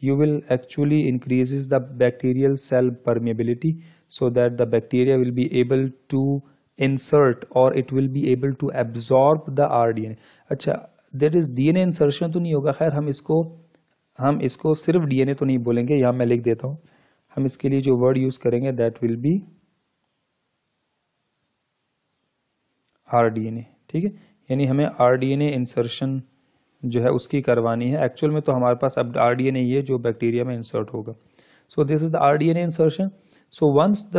you will actually increases the bacterial cell permeability so that the bacteria will be able to insert or it will be able to absorb the RDNA अच्छा there is D N insertion तो नहीं होगा खैर हम इसको हम इसको सिर्फ डीएनए तो नहीं बोलेंगे यहाँ मैं लिख देता हूँ हम इसके लिए जो वर्ड यूज़ करेंगे that will be R D N A ठीक है यानी हमें R D N A insertion जो है उसकी करवानी है एक्चुअल में तो हमारे पास अब आर डी एन ए ये जो बैक्टीरिया में इंसर्ट होगा so this is the R D N A insertion so once the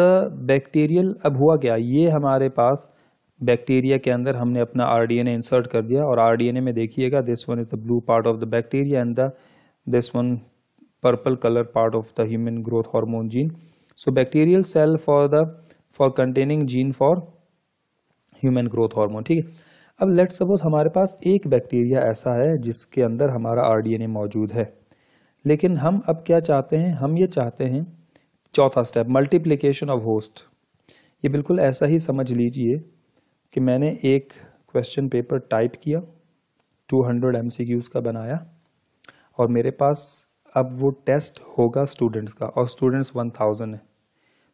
bacterial अब हुआ क्या ये हमारे पास बैक्टीरिया के अंदर हमने अपना R D N A insert कर दिया और आर डी एन ए में देखिएगा this one is the blue part of the bacteria and the this one purple colour part of the human growth hormone gene so bacterial cell for the for containing gene for human growth hormone ठीक है अब लेट सपोज हमारे पास एक बैक्टीरिया ऐसा है जिसके अंदर हमारा आर डी एन ए मौजूद है लेकिन हम अब क्या चाहते हैं हम ये चाहते हैं चौथा स्टेप मल्टीप्लिकेशन ऑफ होस्ट ये बिल्कुल ऐसा ही समझ लीजिए कि मैंने एक क्वेश्चन पेपर टाइप किया 200 हंड्रेड एम का बनाया और मेरे पास अब वो टेस्ट होगा स्टूडेंट्स का और स्टूडेंट्स 1000 है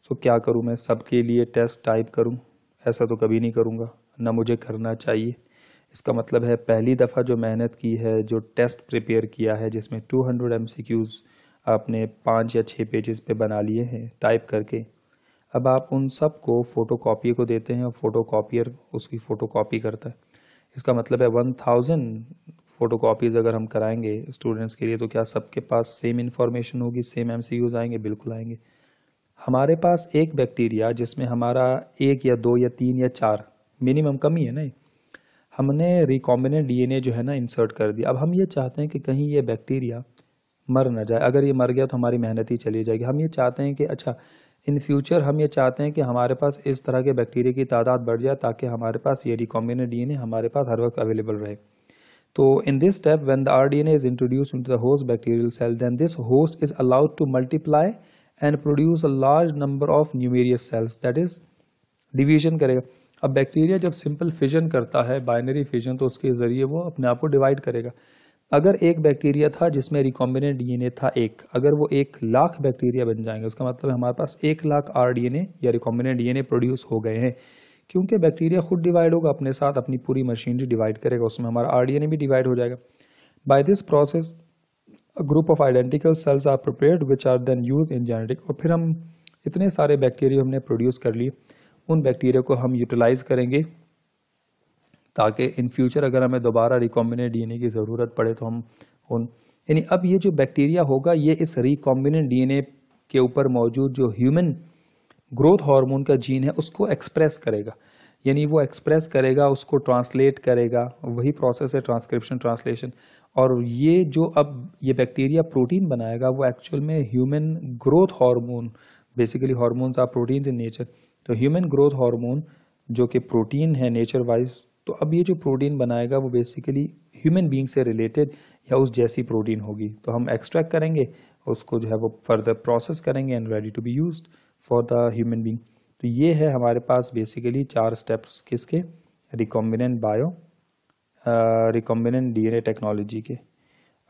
सो क्या करूँ मैं सबके लिए टेस्ट टाइप करूँ ऐसा तो कभी नहीं करूँगा ना मुझे करना चाहिए इसका मतलब है पहली दफ़ा जो मेहनत की है जो टेस्ट प्रिपेयर किया है जिसमें 200 हंड्रेड आपने पाँच या छः पेजेस पे बना लिए हैं टाइप करके अब आप उन सब को फ़ोटो कापी को देते हैं और फ़ोटो कापियर उसकी फ़ोटो कापी करता है इसका मतलब है वन थाउजेंड फ़ोटो कापीज़ अगर हम कराएंगे स्टूडेंट्स के लिए तो क्या सबके पास सेम इन्फॉर्मेशन होगी सेम एम आएंगे बिल्कुल आएंगे हमारे पास एक बैक्टीरिया जिसमें हमारा एक या दो या तीन या चार मिनिमम कमी है ना हमने रिकॉम्बिनेंट डीएनए जो है ना इंसर्ट कर दिया अब हम ये चाहते हैं कि कहीं ये बैक्टीरिया मर ना जाए अगर ये मर गया तो हमारी मेहनत ही चली जाएगी हम ये चाहते हैं कि अच्छा इन फ्यूचर हम ये चाहते हैं कि हमारे पास इस तरह के बैक्टीरिया की तादाद बढ़ जाए ताकि हमारे पास ये एन डीएनए हमारे पास हर वक्त अवेलेबल रहे तो in this step when the RDNA is introduced into the host bacterial cell then this host is allowed to multiply and produce a large number of numerous cells that is division करेगा अब बैक्टीरिया जब सिंपल फिजन करता है बाइनरी फिजन तो उसके ज़रिए वो अपने आप को डिवाइड करेगा अगर एक बैक्टीरिया था जिसमें रिकॉम्बिनेंट डीएनए था एक अगर वो एक लाख बैक्टीरिया बन जाएंगे उसका मतलब हमारे पास एक लाख आर डीएनए या रिकॉम्बिनेंट डीएनए प्रोड्यूस हो गए हैं क्योंकि बैक्टीरिया खुद डिवाइड होगा अपने साथ अपनी पूरी मशीनरी डिवाइड करेगा उसमें हमारा आर भी डिवाइड हो जाएगा by this process group of identical cells are prepare which are then use in genetic और फिर हम इतने सारे बैक्टीरिया हमने प्रोड्यूस कर लिए उन बैक्टीरिया को हम यूटिलाइज़ करेंगे ताकि इन फ्यूचर अगर हमें दोबारा रिकॉम्बिनेट डीएनए की ज़रूरत पड़े तो हम उन यानी अब ये जो बैक्टीरिया होगा ये इस रिकॉम्बिनेट डीएनए के ऊपर मौजूद जो ह्यूमन ग्रोथ हार्मोन का जीन है उसको एक्सप्रेस करेगा यानी वो एक्सप्रेस करेगा उसको ट्रांसलेट करेगा वही प्रोसेस है ट्रांसक्रिप्शन ट्रांसलेशन और ये जो अब ये बैक्टीरिया प्रोटीन बनाएगा वो एक्चुअल में human growth hormone basically hormones are proteins in nature तो ह्यूमन ग्रोथ हार्मोन जो कि प्रोटीन है नेचर वाइज तो अब ये जो प्रोटीन बनाएगा वो बेसिकली ह्यूमन बींग से रिलेटेड या उस जैसी प्रोटीन होगी तो हम एक्सट्रैक्ट करेंगे उसको जो है वो फर्दर प्रोसेस करेंगे and ready to be use for the human being तो ये है हमारे पास बेसिकली चार स्टेप्स किसके recombinant bio recombinant DNA technology के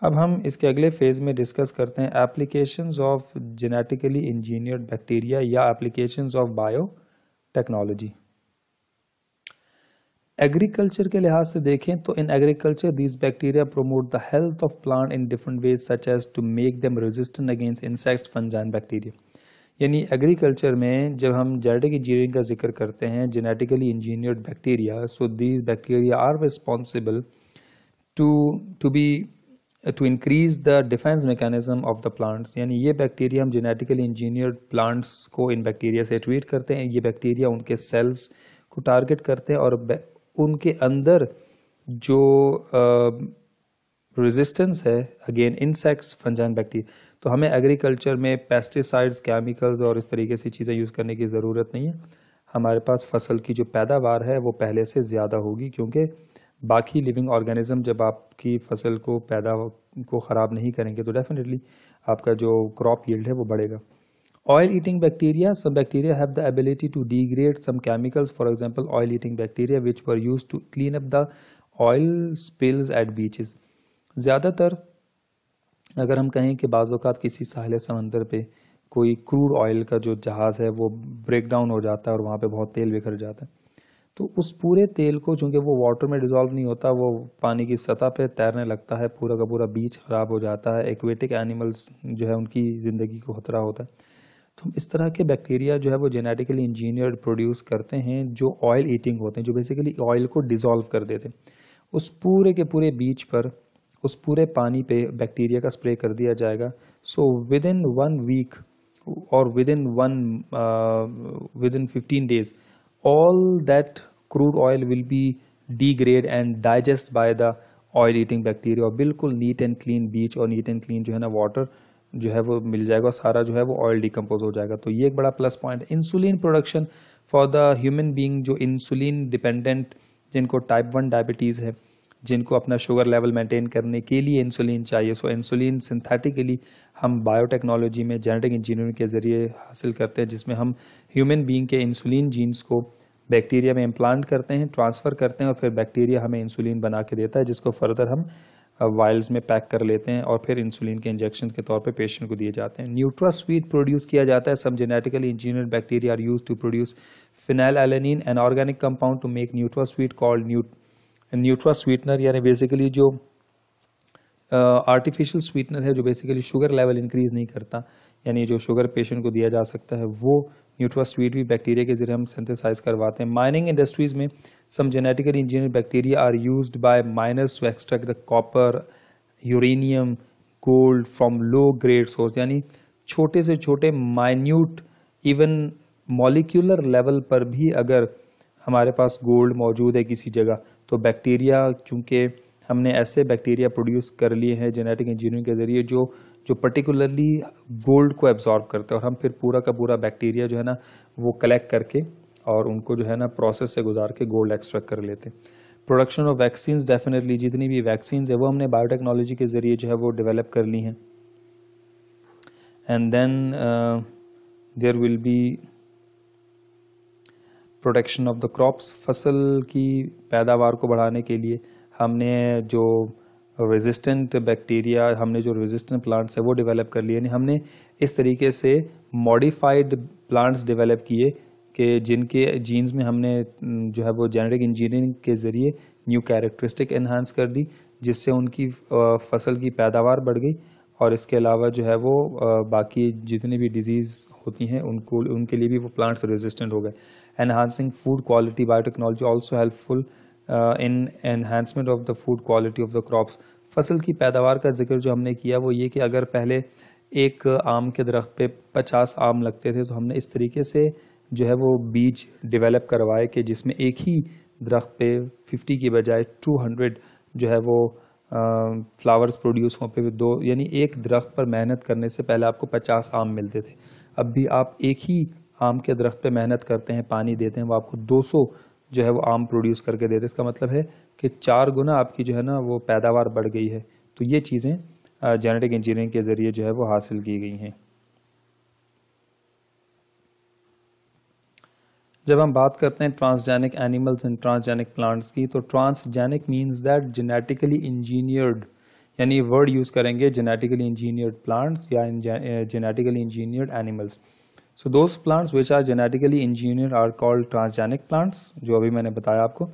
अब हम इसके अगले फेज में डिस्कस करते हैं applications of genetically engineered bacteria या applications of bio technology agriculture के लिहाज से देखें तो in agriculture these bacteria promote the health of plant in different ways such as to make them resistant against insects fungi bacteria यानी एग्रीकल्चर में जब हम जेनेटिक इंजीनियरिंग का जिक्र करते हैं genetically engineered bacteria so these bacteria are responsible to to be to increase the defence mechanism of the plants यानी ये बैक्टीरिया हम जेनेटिकली इंजीनियर्ड प्लांट्स को इन बैक्टीरिया से ट्रीट करते हैं ये बैक्टीरिया उनके सेल्स को टारगेट करते हैं और उनके अंदर जो रेजिस्टेंस है अगेन इंसेक्ट्स फंजाइन बैक्टीरिया तो हमें एग्रीकल्चर में पेस्टिसाइड्स केमिकल्स और इस तरीके से चीज़ें यूज़ करने की ज़रूरत नहीं है हमारे पास फसल की जो पैदावार है वो पहले से ज़्यादा होगी क्योंकि बाकी लिविंग ऑर्गेनिज़म जब आपकी फसल को पैदा को ख़राब नहीं करेंगे तो डेफिनेटली आपका जो क्रॉप यील्ड है वो बढ़ेगा Oil-eating bacteria, some bacteria have the ability to degrade some chemicals, for example, oil-eating bacteria which were used to clean up the oil spills at beaches. ज़्यादातर अगर हम कहें कि बाज़ात किसी साहल समंदर पर कोई क्रूड ऑयल का जो जहाज़ है वो ब्रेक डाउन हो जाता है और वहाँ पे बहुत तेल बिखर जाता है तो उस पूरे तेल को चूँकि वो वाटर में डिज़ोल्व नहीं होता वो पानी की सतह पे तैरने लगता है पूरा का पूरा बीच ख़राब हो जाता है एक्वेटिक एनिमल्स जो है उनकी ज़िंदगी को ख़तरा होता है तो इस तरह के बैक्टीरिया जो है वो जेनेटिकली इंजीनियर्ड प्रोड्यूस करते हैं जो ऑयल ईटिंग होते हैं जो बेसिकली ऑयल को डिज़ोल्व कर देते हैं उस पूरे के पूरे बीच पर उस पूरे पानी पे बैक्टीरिया का स्प्रे कर दिया जाएगा so within one week और within one within fifteen days all that crude oil will be degrade and digest by the oil eating bacteria और बिल्कुल नीट एंड क्लीन बीच और नीट एंड क्लीन जो है ना वाटर जो है वो मिल जाएगा सारा जो है वो ऑयल डिकम्पोज हो जाएगा तो ये एक बड़ा plus point insulin production for the human being जो इंसुलिन डिपेंडेंट जिनको टाइप वन डायबिटीज़ है जिनको अपना शुगर लेवल मेंटेन करने के लिए इंसुलिन चाहिए सो इंसुलिन सिंथेटिकली हम बायोटेक्नोलॉजी में जेनेटिक इंजीनियरिंग के ज़रिए हासिल करते हैं जिसमें हम ह्यूमन बींग के इंसुलिन जीन्स को बैक्टीरिया में इम्प्लांट करते हैं ट्रांसफ़र करते हैं और फिर बैक्टीरिया हमें इंसुलिन बना के देता है जिसको फर्दर हम वायल्स में पैक कर लेते हैं और फिर इंसुलिन के इंजेक्शन के तौर पे पेशेंट को दिए जाते हैं न्यूट्रास्वीट प्रोड्यूस किया जाता है सब genetically engineer bacteria are use to produce phenylalanine an organic compound to make NutraSweet called nutra sweetener यानी बेसिकली जो आर्टिफिशियल uh, स्वीटनर है जो बेसिकली शुगर लेवल इंक्रीज नहीं करता यानी जो शुगर पेशेंट को दिया जा सकता है वो स्वीट भी बैक्टीरिया के जरिए हम सिंथेसाइज करवाते हैं माइनिंग इंडस्ट्रीज़ में some genetically engineer bacteria are use by miners to extract the copper uranium gold from low grade source यानी छोटे से छोटे माइन्यूट इवन मोलिकुलर लेवल पर भी अगर हमारे पास गोल्ड मौजूद है किसी जगह तो बैक्टीरिया चूँकि हमने ऐसे बैक्टीरिया प्रोड्यूस कर लिए हैं जेनेटिक इंजीनियरिंग के ज़रिए जो जो पर्टिकुलरली गोल्ड को एब्जॉर्ब करते हैं और हम फिर पूरा का पूरा बैक्टीरिया जो है ना वो कलेक्ट करके और उनको जो है ना प्रोसेस से गुजार के गोल्ड एक्सट्रैक्ट कर लेते हैं प्रोडक्शन ऑफ वैक्सीन्स डेफिनेटली जितनी भी वैक्सीन्स है वो हमने बायोटेक्नोलॉजी के ज़रिए जो है वो डेवलप कर ली हैं and then there will be protection of the crops फसल की पैदावार को बढ़ाने के लिए हमने जो रेजिस्टेंट बैक्टीरिया हमने जो रेजिस्टेंट प्लांट्स है वो डेवलप कर लिए यानी हमने इस तरीके से मॉडिफाइड प्लांट्स डेवलप किए कि जिनके जीन्स में हमने जो है वो जेनेटिक इंजीनियरिंग के ज़रिए न्यू कैरेक्टरिस्टिक इन्हांस कर दी जिससे उनकी फसल की पैदावार बढ़ गई और इसके अलावा जो है वो बाकी जितनी भी डिजीज़ होती हैं उनको उनके लिए भी वो प्लांट्स रेजिस्टेंट हो गए enhancing food quality biotechnology also helpful in enhancement of the food quality of the crops फसल की पैदावार का जिक्र जो हमने किया वो ये कि अगर पहले एक आम के दरख्त पे 50 आम लगते थे तो हमने इस तरीके से जो है वो बीज डेवलप करवाए कि जिसमें एक ही दरख्त पे 50 की बजाय 200 जो है वो फ्लावर्स uh, प्रोड्यूस हों पे दो यानी एक दरख्त पर मेहनत करने से पहले आपको 50 आम मिलते थे अब भी आप एक ही आम के दरख्त पे मेहनत करते हैं पानी देते हैं वो आपको 200 जो है वो आम प्रोड्यूस करके दे रहे इसका मतलब है कि चार गुना आपकी जो है ना वो पैदावार बढ़ गई है तो ये चीज़ें जेनेटिक इंजीनियरिंग के ज़रिए जो है वो हासिल की गई हैं जब हम बात करते हैं transgenic animals and transgenic plants की तो transgenic means that genetically engineered यानी वर्ड यूज़ करेंगे जेनेटिकली इंजीनियर्ड प्लांट्स या genetically engineered animals so those plants which are genetically engineer are called transgenic plants जो अभी मैंने बताया आपको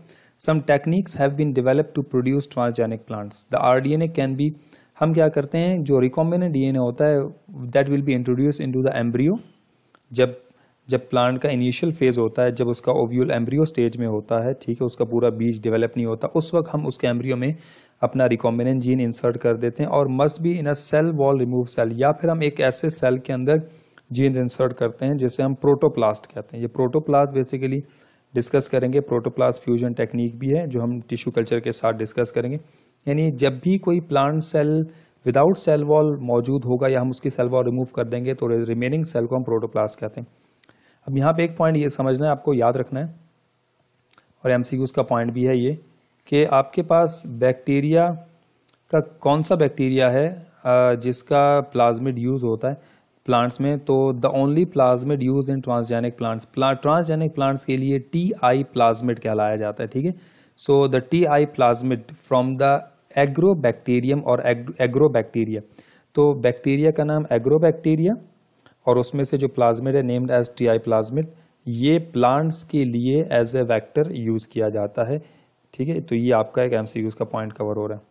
some techniques have been developed to produce transgenic plants the R D N A can be हम क्या करते हैं जो रिकॉम्बिनेंट ए होता है that will B introduce into the embryo जब जब प्लांट का इनिशियल फेज होता है जब उसका ओव्यूल एम्ब्रियो स्टेज में होता है ठीक है उसका पूरा बीज डेवलप नहीं होता उस वक्त हम उसके एम्ब्रियो में अपना रिकॉम्बिनेंट जीन इंसर्ट कर देते हैं और must be in a cell wall remove cell या फिर हम एक ऐसे सेल के अंदर जीन्स इंसर्ट करते हैं जिसे हम प्रोटोप्लास्ट कहते हैं ये प्रोटोप्लास्ट बेसिकली डिस्कस करेंगे प्रोटोप्लास्ट फ्यूजन टेक्निक भी है जो हम टिश्यू कल्चर के साथ डिस्कस करेंगे यानी जब भी कोई plant cell without cell wall मौजूद होगा या हम उसकी सेल वॉल रिमूव कर देंगे तो रिमेनिंग सेल को हम प्रोटोप्लास्ट कहते हैं अब यहाँ पे एक पॉइंट ये समझना है आपको याद रखना है और एम का पॉइंट भी है ये कि आपके पास बैक्टीरिया का कौन सा बैक्टीरिया है जिसका प्लाज्मिड यूज़ होता है प्लांट्स में तो the only plasmid use in transgenic plants transgenic plants के लिए टी आई प्लाज्मिड कहलाया जाता है ठीक है so the T I plasmid from the bacterium और बैक्टीरिया तो बैक्टीरिया का नाम एग्रो बैक्टीरिया और उसमें से जो प्लाज्मिड है named as T I plasmid ये प्लांट्स के लिए एज ए वैक्टर यूज़ किया जाता है ठीक है तो ये आपका एक एम का पॉइंट कवर हो रहा है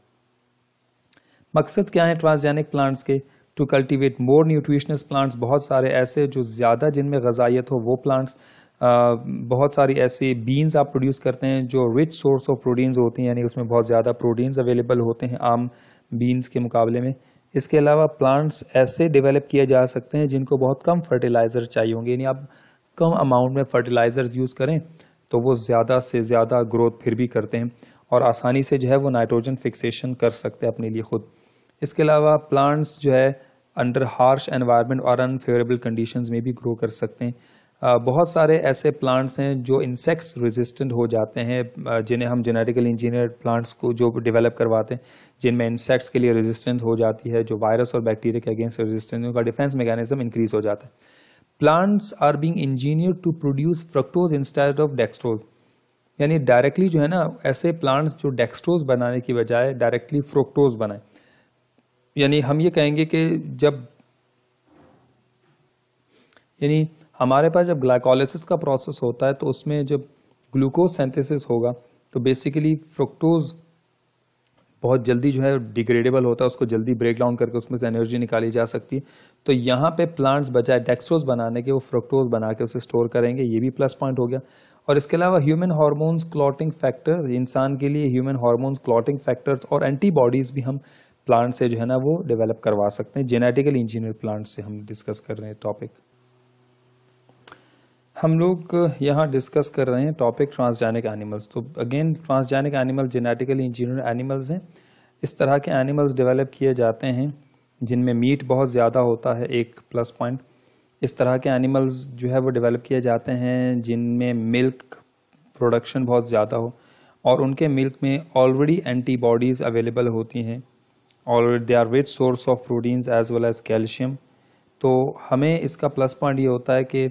मकसद क्या है ट्रांसजेनिक प्लांट्स के to cultivate more nutritious plants बहुत सारे ऐसे जो ज़्यादा जिनमें गजाइत हो वो प्लांट्स बहुत सारी ऐसे बीन्स आप प्रोड्यूस करते हैं जो रिच सोर्स ऑफ प्रोटीन्स होती हैं यानी उसमें बहुत ज़्यादा प्रोटीन्स अवेलेबल होते हैं आम बीन्स के मुकाबले में इसके अलावा प्लांट्स ऐसे डेवलप किए जा सकते हैं जिनको बहुत कम फर्टिलाइज़र चाहिए होंगे यानी आप कम अमाउंट में फर्टिलाइज़र्स यूज़ करें तो वो ज़्यादा से ज़्यादा ग्रोथ फिर भी करते हैं और आसानी से जो है वो नाइट्रोजन फिक्सेशन कर सकते हैं अपने लिए ख़ुद इसके अलावा प्लांट्स जो है अंडर हार्श एनवायरनमेंट और अनफेवरेबल कंडीशंस में भी ग्रो कर सकते हैं बहुत सारे ऐसे प्लांट्स हैं जो इंसेक्ट्स रेजिस्टेंट हो जाते हैं जिन्हें हम जेनेटिकल इंजीनियर प्लांट्स को जो डेवलप करवाते हैं जिनमें इंसेक्ट्स के लिए रेजिस्टेंस हो जाती है जो वायरस और बैक्टीरिया के अगेंस्ट रेजिस्टेंस उनका डिफेंस मैकेनिज्म इंक्रीज हो जाता है plants are being engineer to produce fructose instead of dextrose यानी डायरेक्टली जो है ना ऐसे प्लांट्स जो डेक्सट्रोज बनाने की बजाय डायरेक्टली फ्रोक्टोज बनाएं यानी हम ये कहेंगे कि जब यानी हमारे पास जब ग्लाइकोलाइसिस का प्रोसेस होता है तो उसमें जब ग्लूकोज सेंथेसिस होगा तो बेसिकली फ्रुक्टोज बहुत जल्दी जो है डिग्रेडेबल होता है उसको जल्दी ब्रेक डाउन करके उसमें से एनर्जी निकाली जा सकती है तो यहाँ पे प्लांट्स बजाय डेक्सोज बनाने के वो फ्रुक्टोज बना के उसे स्टोर करेंगे ये भी प्लस पॉइंट हो गया और इसके अलावा ह्यूमन हार्मोन्स क्लॉटिंग फैक्टर्स इंसान के लिए ह्यूमन हार्मोन्स क्लॉटिंग फैक्टर्स और एंटीबॉडीज़ भी हम प्लांट से जो है ना वो डेवलप करवा सकते हैं जेनेटिकल इंजीनियर प्लांट से हम डिस्कस कर रहे हैं टॉपिक हम लोग यहाँ डिस्कस कर रहे हैं टॉपिक ट्रांसजेनिक एनिमल्स तो again transgenic animal genetical engineer animals हैं इस तरह के एनिमल्स डेवलप किए जाते हैं जिनमें मीट बहुत ज़्यादा होता है एक प्लस पॉइंट इस तरह के एनिमल्स जो है वो डेवलप किए जाते हैं जिनमें मिल्क प्रोडक्शन बहुत ज़्यादा हो और उनके मिल्क में ऑलरेडी एंटीबॉडीज़ अवेलेबल होती हैं और they are which source of proteins as well as calcium तो हमें इसका प्लस पॉइंट ये होता है कि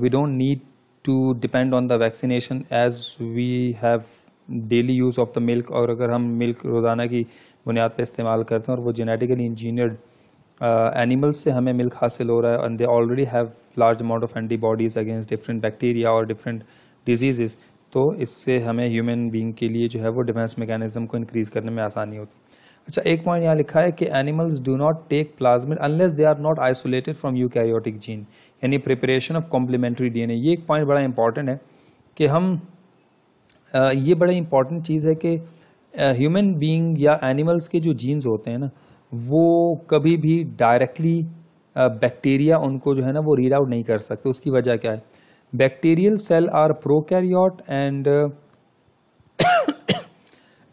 we don't need to depend on the vaccination as we have daily use of the milk और अगर हम मिल्क रोज़ाना की बुनियाद पर इस्तेमाल करते हैं और वो जेनेटिकली इंजीनियर्ड एनिमल्स से हमें मिल्क हासिल हो रहा है and they already have large amount of antibodies against different bacteria और डिफरेंट डिजीज़ तो इससे हमें ह्यूमन बींग के लिए जो है वो डिफेंस मेकानिज़म को इंक्रीज़ करने में आसानी होती है अच्छा एक पॉइंट यहाँ लिखा है कि animals do not take plasmid unless they are not isolated from eukaryotic gene यानी प्रिपरेशन ऑफ कॉम्प्लीमेंट्री डीएनए ये एक पॉइंट बड़ा इंपॉर्टेंट है कि हम आ, ये बड़ा इंपॉर्टेंट चीज़ है कि ह्यूमन बीइंग या एनिमल्स के जो जीन्स होते हैं ना वो कभी भी डायरेक्टली बैक्टीरिया उनको जो है ना वो रीड आउट नहीं कर सकते उसकी वजह क्या है bacterial cell are prokaryote and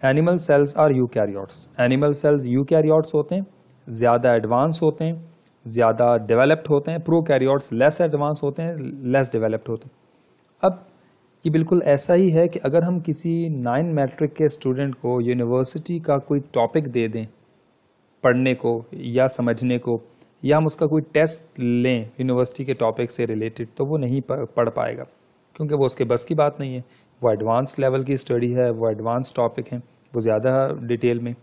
animal cells are eukaryotes animal cells eukaryotes होते हैं ज़्यादा एडवांस होते हैं ज़्यादा डेवलप्ड होते हैं प्रो कैरियोट्स लेस एडवांस होते हैं लेस डेवलप्ड होते हैं अब ये बिल्कुल ऐसा ही है कि अगर हम किसी नाइन मैट्रिक के स्टूडेंट को यूनिवर्सिटी का कोई टॉपिक दे दें पढ़ने को या समझने को या हम उसका कोई टेस्ट लें यूनिवर्सिटी के टॉपिक से रिलेटेड तो वो नहीं पढ़ पाएगा क्योंकि वो उसके बस की बात नहीं है वो एडवांस लेवल की स्टडी है वो एडवांस टॉपिक हैं वो ज़्यादा डिटेल में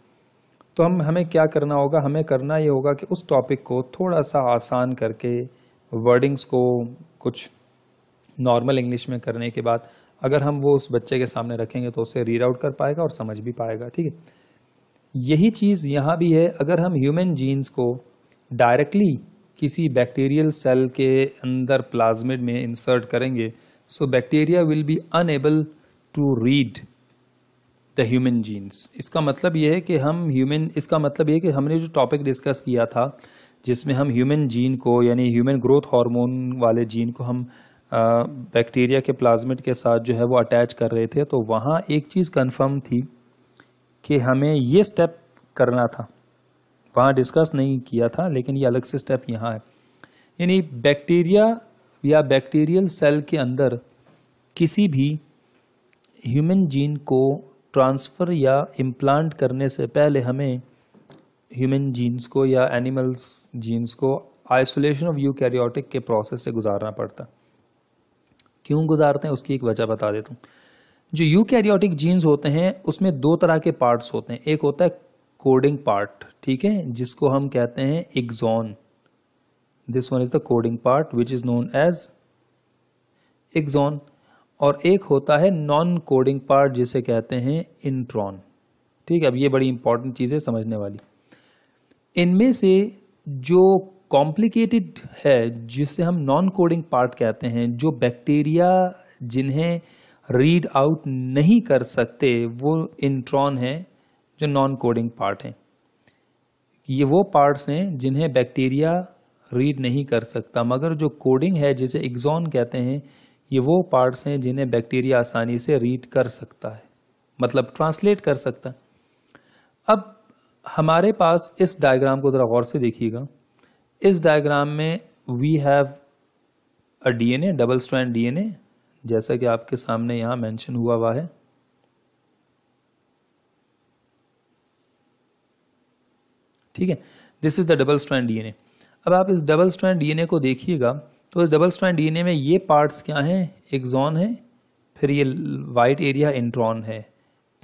तो हम हमें क्या करना होगा हमें करना ये होगा कि उस टॉपिक को थोड़ा सा आसान करके वर्डिंग्स को कुछ नॉर्मल इंग्लिश में करने के बाद अगर हम वो उस बच्चे के सामने रखेंगे तो उसे रीड आउट कर पाएगा और समझ भी पाएगा ठीक है यही चीज़ यहाँ भी है अगर हम ह्यूमन जीन्स को डायरेक्टली किसी बैक्टीरियल सेल के अंदर प्लाज्मिड में इंसर्ट करेंगे so bacteria will be unable to read the human genes इसका मतलब ये है कि हम ह्यूमन इसका मतलब ये है कि हमने जो टॉपिक डिस्कस किया था जिसमें हम ह्यूमन जीन को यानी ह्यूमन ग्रोथ हार्मोन वाले जीन को हम बैक्टीरिया के प्लाज्मिट के साथ जो है वो अटैच कर रहे थे तो वहाँ एक चीज़ कंफर्म थी कि हमें ये स्टेप करना था वहाँ डिस्कस नहीं किया था लेकिन ये अलग से स्टेप यहाँ है यानी बैक्टीरिया या बैक्टीरियल सेल के अंदर किसी भी ह्यूमन जीन को ट्रांसफ़र या इम्प्लांट करने से पहले हमें ह्यूमन जीन्स को या एनिमल्स जीन्स को आइसोलेशन ऑफ यू कैरियोटिक के प्रोसेस से गुजारना पड़ता है क्यों गुजारते हैं उसकी एक वजह बता देता हूँ जो यू कैरियोटिक जीन्स होते हैं उसमें दो तरह के पार्ट्स होते हैं एक होता है कोडिंग पार्ट ठीक है जिसको हम कहते हैं exon this one is the coding part which is known as exon और एक होता है नॉन कोडिंग पार्ट जिसे कहते हैं इंट्रॉन ठीक है अब ये बड़ी इंपॉर्टेंट चीज़ है समझने वाली इनमें से जो कॉम्प्लिकेटेड है जिसे हम नॉन कोडिंग पार्ट कहते हैं जो बैक्टीरिया जिन्हें रीड आउट नहीं कर सकते वो इंट्रॉन है जो नॉन कोडिंग पार्ट हैं ये वो पार्ट्स हैं जिन्हें बैक्टीरिया रीड नहीं कर सकता मगर जो कोडिंग है जिसे एग्जॉन कहते हैं ये वो पार्ट्स हैं जिन्हें बैक्टीरिया आसानी से रीड कर सकता है मतलब ट्रांसलेट कर सकता है अब हमारे पास इस डायग्राम को ज़रा गौर से देखिएगा इस डायग्राम में we have a DNA double strand DNA जैसा कि आपके सामने यहाँ मेंशन हुआ हुआ है ठीक है this is the double strand DNA अब आप इस डबल स्ट्रैंड डीएनए को देखिएगा तो इस डबल स्ट्रैंड डीएनए में ये पार्ट्स क्या हैं एग्जॉन है फिर ये वाइट एरिया इंट्रॉन है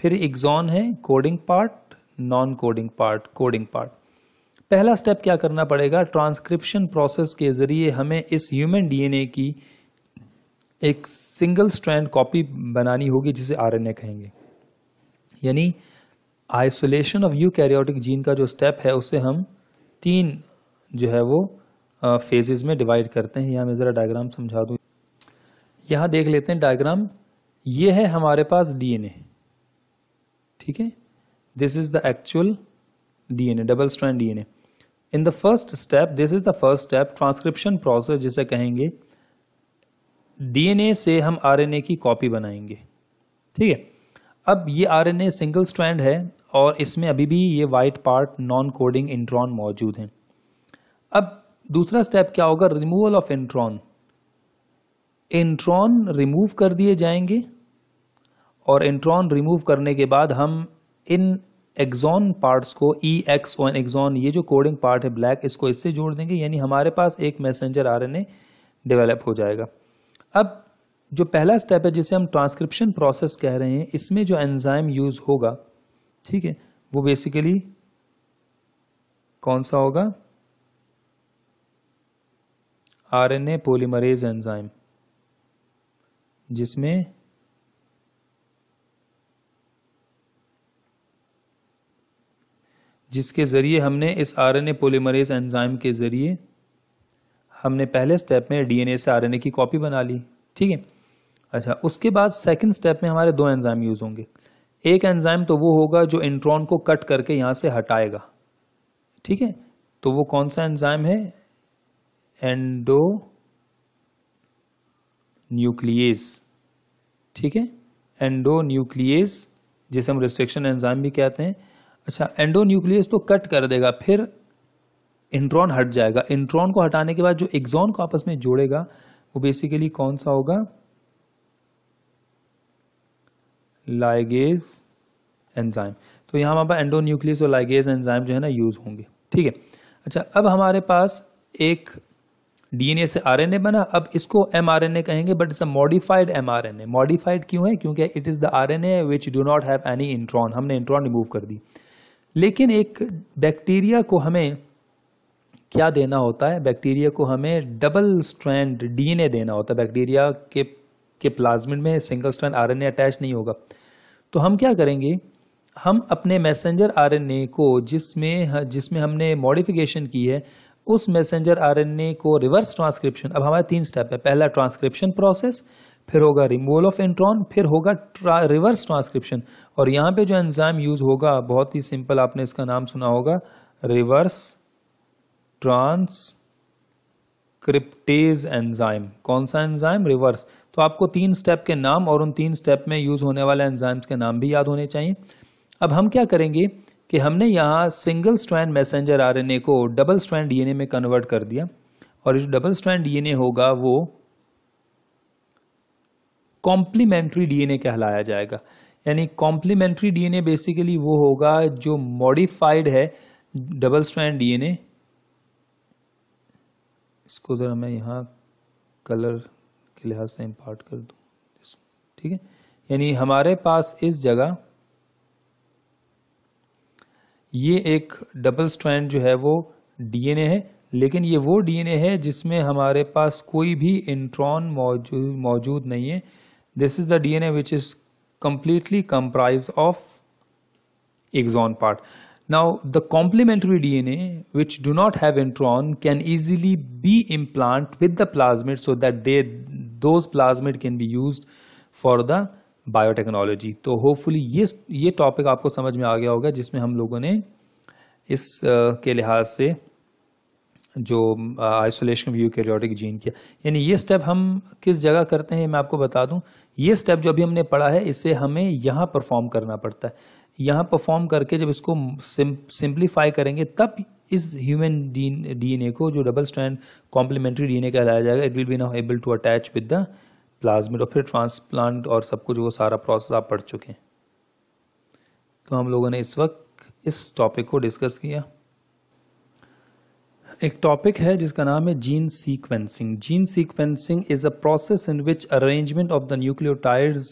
फिर एग्जॉन है coding part non coding part coding part पहला स्टेप क्या करना पड़ेगा ट्रांसक्रिप्शन प्रोसेस के ज़रिए हमें इस ह्यूमन डीएनए की एक सिंगल स्ट्रैंड कॉपी बनानी होगी जिसे आरएनए कहेंगे यानी isolation of eukaryotic gene का जो स्टेप है उसे हम तीन जो है वो फेजेस में डिवाइड करते हैं यहाँ मैं ज़रा डायग्राम समझा दूँ यहाँ देख लेते हैं डायग्राम ये है हमारे पास डीएनए ठीक है this is the actual DNA double strand DNA in the first step this is the first step transcription process जिसे कहेंगे डीएनए से हम आरएनए की कॉपी बनाएंगे ठीक है अब ये आरएनए सिंगल स्ट्रैंड है और इसमें अभी भी ये white part non coding intron मौजूद हैं अब दूसरा स्टेप क्या होगा removal of intron intron remove कर दिए जाएंगे और इंट्रॉन रिमूव करने के बाद हम इन एग्जॉन पार्ट्स को ई एक्स ऑन एग्जॉन ये जो कोडिंग पार्ट है ब्लैक इसको इससे जोड़ देंगे यानी हमारे पास एक मैसेंजर आरएनए डेवलप हो जाएगा अब जो पहला स्टेप है जिसे हम ट्रांसक्रिप्शन प्रोसेस कह रहे हैं इसमें जो एंजाइम यूज़ होगा ठीक है वो बेसिकली कौन सा होगा आरएनए पॉलीमरेज एंजाइम जिसमें जिसके ज़रिए हमने इस आरएनए पॉलीमरेज एंजाइम के ज़रिए हमने पहले स्टेप में डीएनए से आरएनए की कॉपी बना ली ठीक है अच्छा उसके बाद सेकंड स्टेप में हमारे दो एंजाइम यूज़ होंगे एक एंजाइम तो वो होगा जो इंट्रॉन को कट करके यहां से हटाएगा ठीक है तो वो कौन सा एंजाइम है एंडो न्यूक्लियस ठीक है एंडो न्यूक्लियस जिसे हम रिस्ट्रिक्शन एंजाइम भी कहते हैं अच्छा एंडो न्यूक्लियस तो कट कर देगा फिर इंट्रॉन हट जाएगा इंट्रॉन को हटाने के बाद जो एग्जॉन को आपस में जोड़ेगा वो बेसिकली कौन सा होगा लाइगेज एंजाइम तो यहाँ एंडो न्यूक्लियस और लाइगेज एंजाइम जो है ना यूज होंगे ठीक है अच्छा अब हमारे पास एक डीएनए से आरएनए बना अब इसको एमआरएनए कहेंगे but it's a modified mRNA modified क्यों है क्योंकि it is the RNA which do not have any intron हमने इंट्रॉन रिमूव कर दी लेकिन एक बैक्टीरिया को हमें क्या देना होता है बैक्टीरिया को हमें डबल स्ट्रैंड डीएनए देना होता है बैक्टीरिया के के प्लाज्मिड में सिंगल स्ट्रैंड आरएनए अटैच नहीं होगा तो हम क्या करेंगे हम अपने मैसेंजर आरएनए को जिसमें जिसमें हमने मॉडिफिकेशन की है उस मैसेंजर आर को रिवर्स ट्रांसक्रिप्शन अब हमारे तीन स्टेप है पहला ट्रांसक्रिप्शन प्रोसेस फिर होगा रिमूवल ऑफ इंट्रॉन फिर होगा ट्रा, रिवर्स ट्रांसक्रिप्शन और यहाँ पे जो एंजाइम यूज होगा बहुत ही सिंपल आपने इसका नाम सुना होगा रिवर्स ट्रांसक्रिप्टेज एंजाइम कौन सा एंजाइम रिवर्स तो आपको तीन स्टेप के नाम और उन तीन स्टेप में यूज होने वाले एंजाइम्स के नाम भी याद होने चाहिए अब हम क्या करेंगे कि हमने यहाँ सिंगल स्ट्रैंड मैसेंजर आर को डबल स्ट्रैंड डी में कन्वर्ट कर दिया और जो डबल स्ट्रैंड डीएनए होगा वो कॉम्प्लीमेंट्री डीएनए कहलाया जाएगा यानी कॉम्प्लीमेंट्री डीएनए बेसिकली वो होगा जो मॉडिफाइड है डबल स्ट्रैंड डीएनए इसको ज़रा मैं यहाँ कलर के लिहाज से इम्पार्ट कर दूँ ठीक है यानी हमारे पास इस जगह ये एक डबल स्ट्रैंड जो है वो डीएनए है लेकिन ये वो डीएनए है जिसमें हमारे पास कोई भी इंट्रॉन मौजूद मौजूद नहीं है this is the DNA which is completely comprise of exon part now the complementary D N A which do not have intron can easily be implant with the plasmid so that they two plasmid can be use for the biotechnology तो होपफुली ये ये टॉपिक आपको समझ में आ गया होगा जिसमें हम लोगों ने इस के लिहाज से जो आइसोलेशन व्यू कैरियोटिक जीन किया यानी ये स्टेप हम किस जगह करते हैं मैं आपको बता दूं ये स्टेप जो अभी हमने पढ़ा है इसे हमें यहाँ परफॉर्म करना पड़ता है यहाँ परफॉर्म करके जब इसको सिंप्लीफाई करेंगे तब इस ह्यूमन डी डीएनए को जो डबल स्ट्रैंड कॉम्प्लीमेंट्री डीएनए कहलाया जाएगा it will be now able to attach with the plasmid और फिर ट्रांसप्लांट और सब कुछ वो सारा प्रोसेस आप पढ़ चुके हैं तो हम लोगों ने इस वक्त इस टॉपिक को डिस्कस किया एक टॉपिक है जिसका नाम है gene sequencing gene sequencing is a process in which arrangement of the nucleotides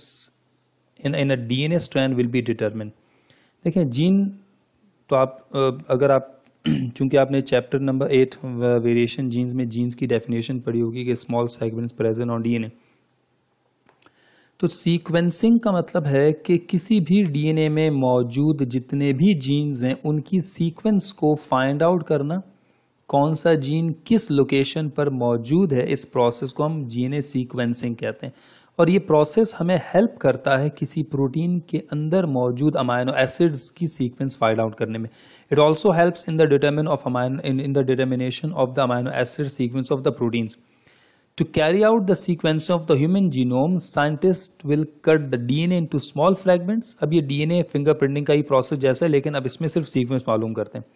in in a DNA strand will be determine देखिए जीन तो आप अगर आप चूंकि आपने chapter number eight variation genes में जीन्स की डेफिनेशन पढ़ी होगी कि small segments present on DNA तो सीक्वेंसिंग का मतलब है कि किसी भी डीएनए में मौजूद जितने भी जीन्स हैं उनकी सीक्वेंस को फाइंड आउट करना कौन सा जीन किस लोकेशन पर मौजूद है इस प्रोसेस को हम जीएनए सीक्वेंसिंग कहते हैं और ये प्रोसेस हमें हेल्प करता है किसी प्रोटीन के अंदर मौजूद अमाइनो एसिड्स की सीक्वेंस फाइंड आउट करने में it also helps in the determine of amine in the determination of the amino acid sequence of the proteins To carry out the sequencing of the human genome, scientists will cut the DNA into small fragments. ab ye DNA fingerprinting ka hi process jaisa hai lekin ab isme sirf sequence maloom karte hain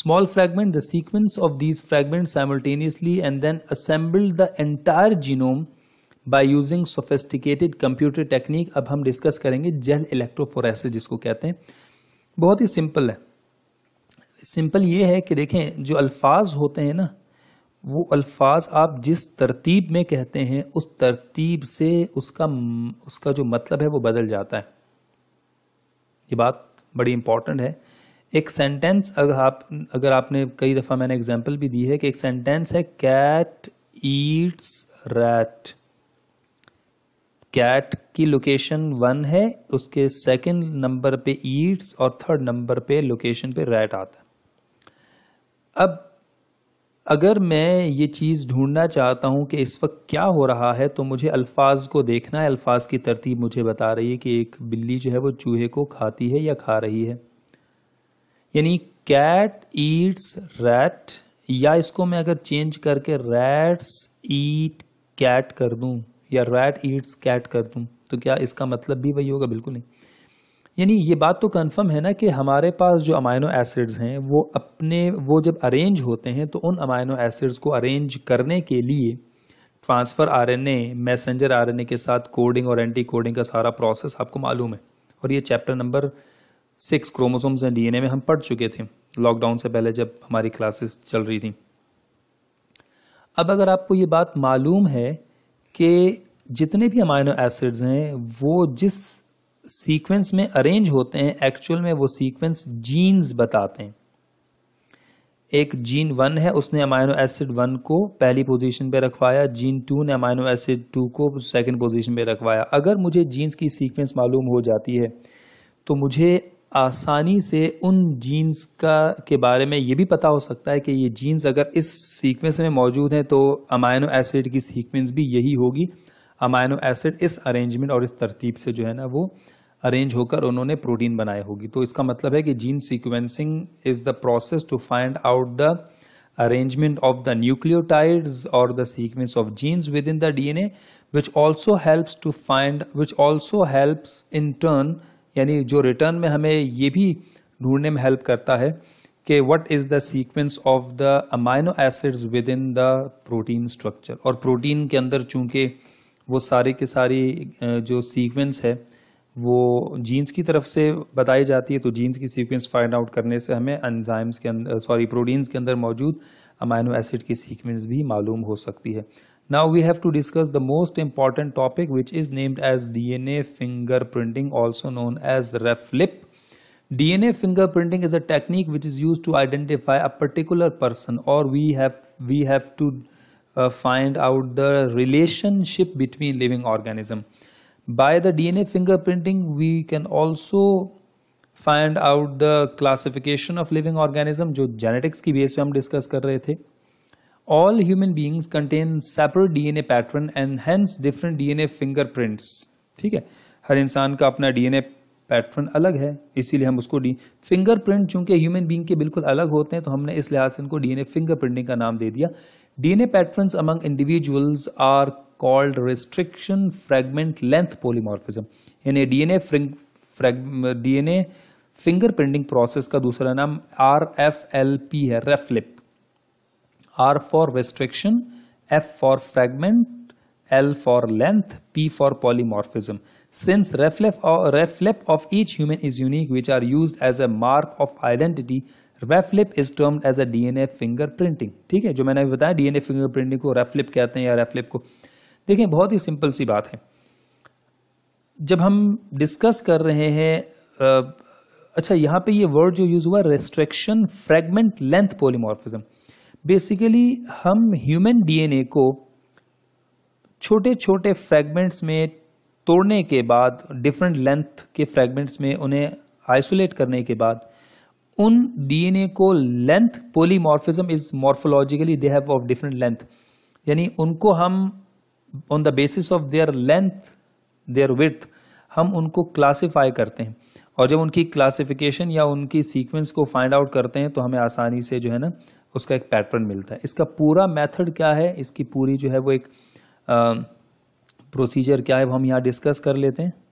small fragment the sequence of these fragments simultaneously and then assemble the entire genome by using sophisticated computer technique ab hum discuss karenge gel electrophoresis jisko kehte hain bahut hi simple hai simple ye hai ki dekhen jo alfaz hote hain na वो अल्फाज आप जिस तरतीब में कहते हैं उस तरतीब से उसका उसका जो मतलब है वो बदल जाता है ये बात बड़ी इम्पॉर्टेंट है एक सेंटेंस अगर आप अगर आपने कई दफ़ा मैंने एग्जांपल भी दी है कि एक सेंटेंस है कैट ईट्स रैट कैट की लोकेशन वन है उसके सेकंड नंबर पे ईट्स और थर्ड नंबर पे लोकेशन पे रैट आता है अब अगर मैं ये चीज़ ढूंढना चाहता हूँ कि इस वक्त क्या हो रहा है तो मुझे अल्फाज को देखना है अल्फाज की तरतीब मुझे बता रही है कि एक बिल्ली जो है वो चूहे को खाती है या खा रही है यानी कैट ईट्स रैट या इसको मैं अगर चेंज करके रैट्स ईट कैट कर दूँ या रैट ईट्स कैट कर दूँ तो क्या इसका मतलब भी वही होगा बिल्कुल नहीं यानी ये बात तो कन्फर्म है ना कि हमारे पास जो अमाइनो एसिड्स हैं वो अपने वो जब अरेंज होते हैं तो उन अमाइनो एसिड्स को अरेंज करने के लिए ट्रांसफ़र आरएनए मैसेंजर आरएनए के साथ कोडिंग और एंटी कोडिंग का सारा प्रोसेस आपको मालूम है और ये chapter number six chromosomes and DNA में हम पढ़ चुके थे लॉकडाउन से पहले जब हमारी क्लासेस चल रही थी अब अगर आपको ये बात मालूम है कि जितने भी अमाइनो एसिड्स हैं वो जिस सीक्वेंस में अरेंज होते हैं एक्चुअल में वो सीक्वेंस जीन्स बताते हैं एक जीन वन है उसने अमाइनो एसिड वन को पहली पोजीशन पे रखवाया जीन टू ने अमाइनो एसिड टू को सेकंड पोजीशन पे रखवाया अगर मुझे जीन्स की सीक्वेंस मालूम हो जाती है तो मुझे आसानी से उन जीन्स का के बारे में ये भी पता हो सकता है कि ये जीन्स अगर इस सीक्वेंस में मौजूद हैं तो अमाइनो एसिड की सीक्वेंस भी यही होगी अमाइनो एसिड इस अरेंजमेंट और इस तरतीब से जो है ना वो अरेंज होकर उन्होंने प्रोटीन बनाए होगी तो इसका मतलब है कि gene sequencing is the process to find out the arrangement arrangement और the nucleotides of genes within the D N A which also helps to find which also helps in turn यानी जो रिटर्न में हमें ये भी ढूंढने में हेल्प करता है कि what is the sequence of the amino acids within the protein structure और प्रोटीन के अंदर चूंकि वो सारे की सारी जो सीक्वेंस है वो जीन्स की तरफ से बताई जाती है तो जीन्स की सीक्वेंस फाइंड आउट करने से हमें एंजाइम्स के अंदर सॉरी प्रोटीन्स के अंदर मौजूद अमाइनो एसिड की सीक्वेंस भी मालूम हो सकती है now we have to discuss the most important topic which is named as D N A fingerprinting also known as RFLP D N A fingerprinting is a technique which is use to identify a particular person और we have we have to Uh, find out the relationship between living organism. By the DNA fingerprinting, we can also find out the classification of living organism जो जेनेटिक्स की बेस पे हम डिस्कस कर रहे थे all human beings contain separate DNA pattern and hence different DNA fingerprints ठीक है हर इंसान का अपना डीएनए पैटर्न अलग है इसीलिए हम उसको डी फिंगरप्रिंट चूंकि ह्यूमन बींग के बिल्कुल अलग होते हैं तो हमने इस लिहाज से इनको डीएनए फिंगरप्रिंटिंग का नाम दे दिया DNA patterns among individuals are called restriction fragment length polymorphism. In a DNA, DNA fingerprinting process, ka dusra naam RFLP hai, R for restriction, F for fragment, L for length, P for polymorphism. Since reflip uh, of each human is unique, which are used as a mark of identity, RFLP is termed as a DNA fingerprinting ठीक है जो मैंने अभी बताया डीएनए फिंगर प्रिंटिंग को रेफ्लिप कहते हैं या रेफ्लिप को देखें बहुत ही सिंपल सी बात है जब हम डिस्कस कर रहे हैं अच्छा यहाँ पे ये वर्ड जो यूज़ हुआ restriction fragment length polymorphism basically हम ह्यूमन डीएनए को छोटे छोटे फ्रेगमेंट्स में तोड़ने के बाद डिफरेंट लेंथ के फ्रेगमेंट्स में उन्हें आइसोलेट करने के बाद उन डीएनए को length polymorphism is morphologically they have of different length यानी उनको हम on the basis of their length their with हम उनको क्लासीफाई करते हैं और जब उनकी क्लासिफिकेशन या उनकी सीक्वेंस को फाइंड आउट करते हैं तो हमें आसानी से जो है ना उसका एक पैटर्न मिलता है इसका पूरा मेथड क्या है इसकी पूरी जो है वो एक प्रोसीजर क्या है वो हम यहाँ डिस्कस कर लेते हैं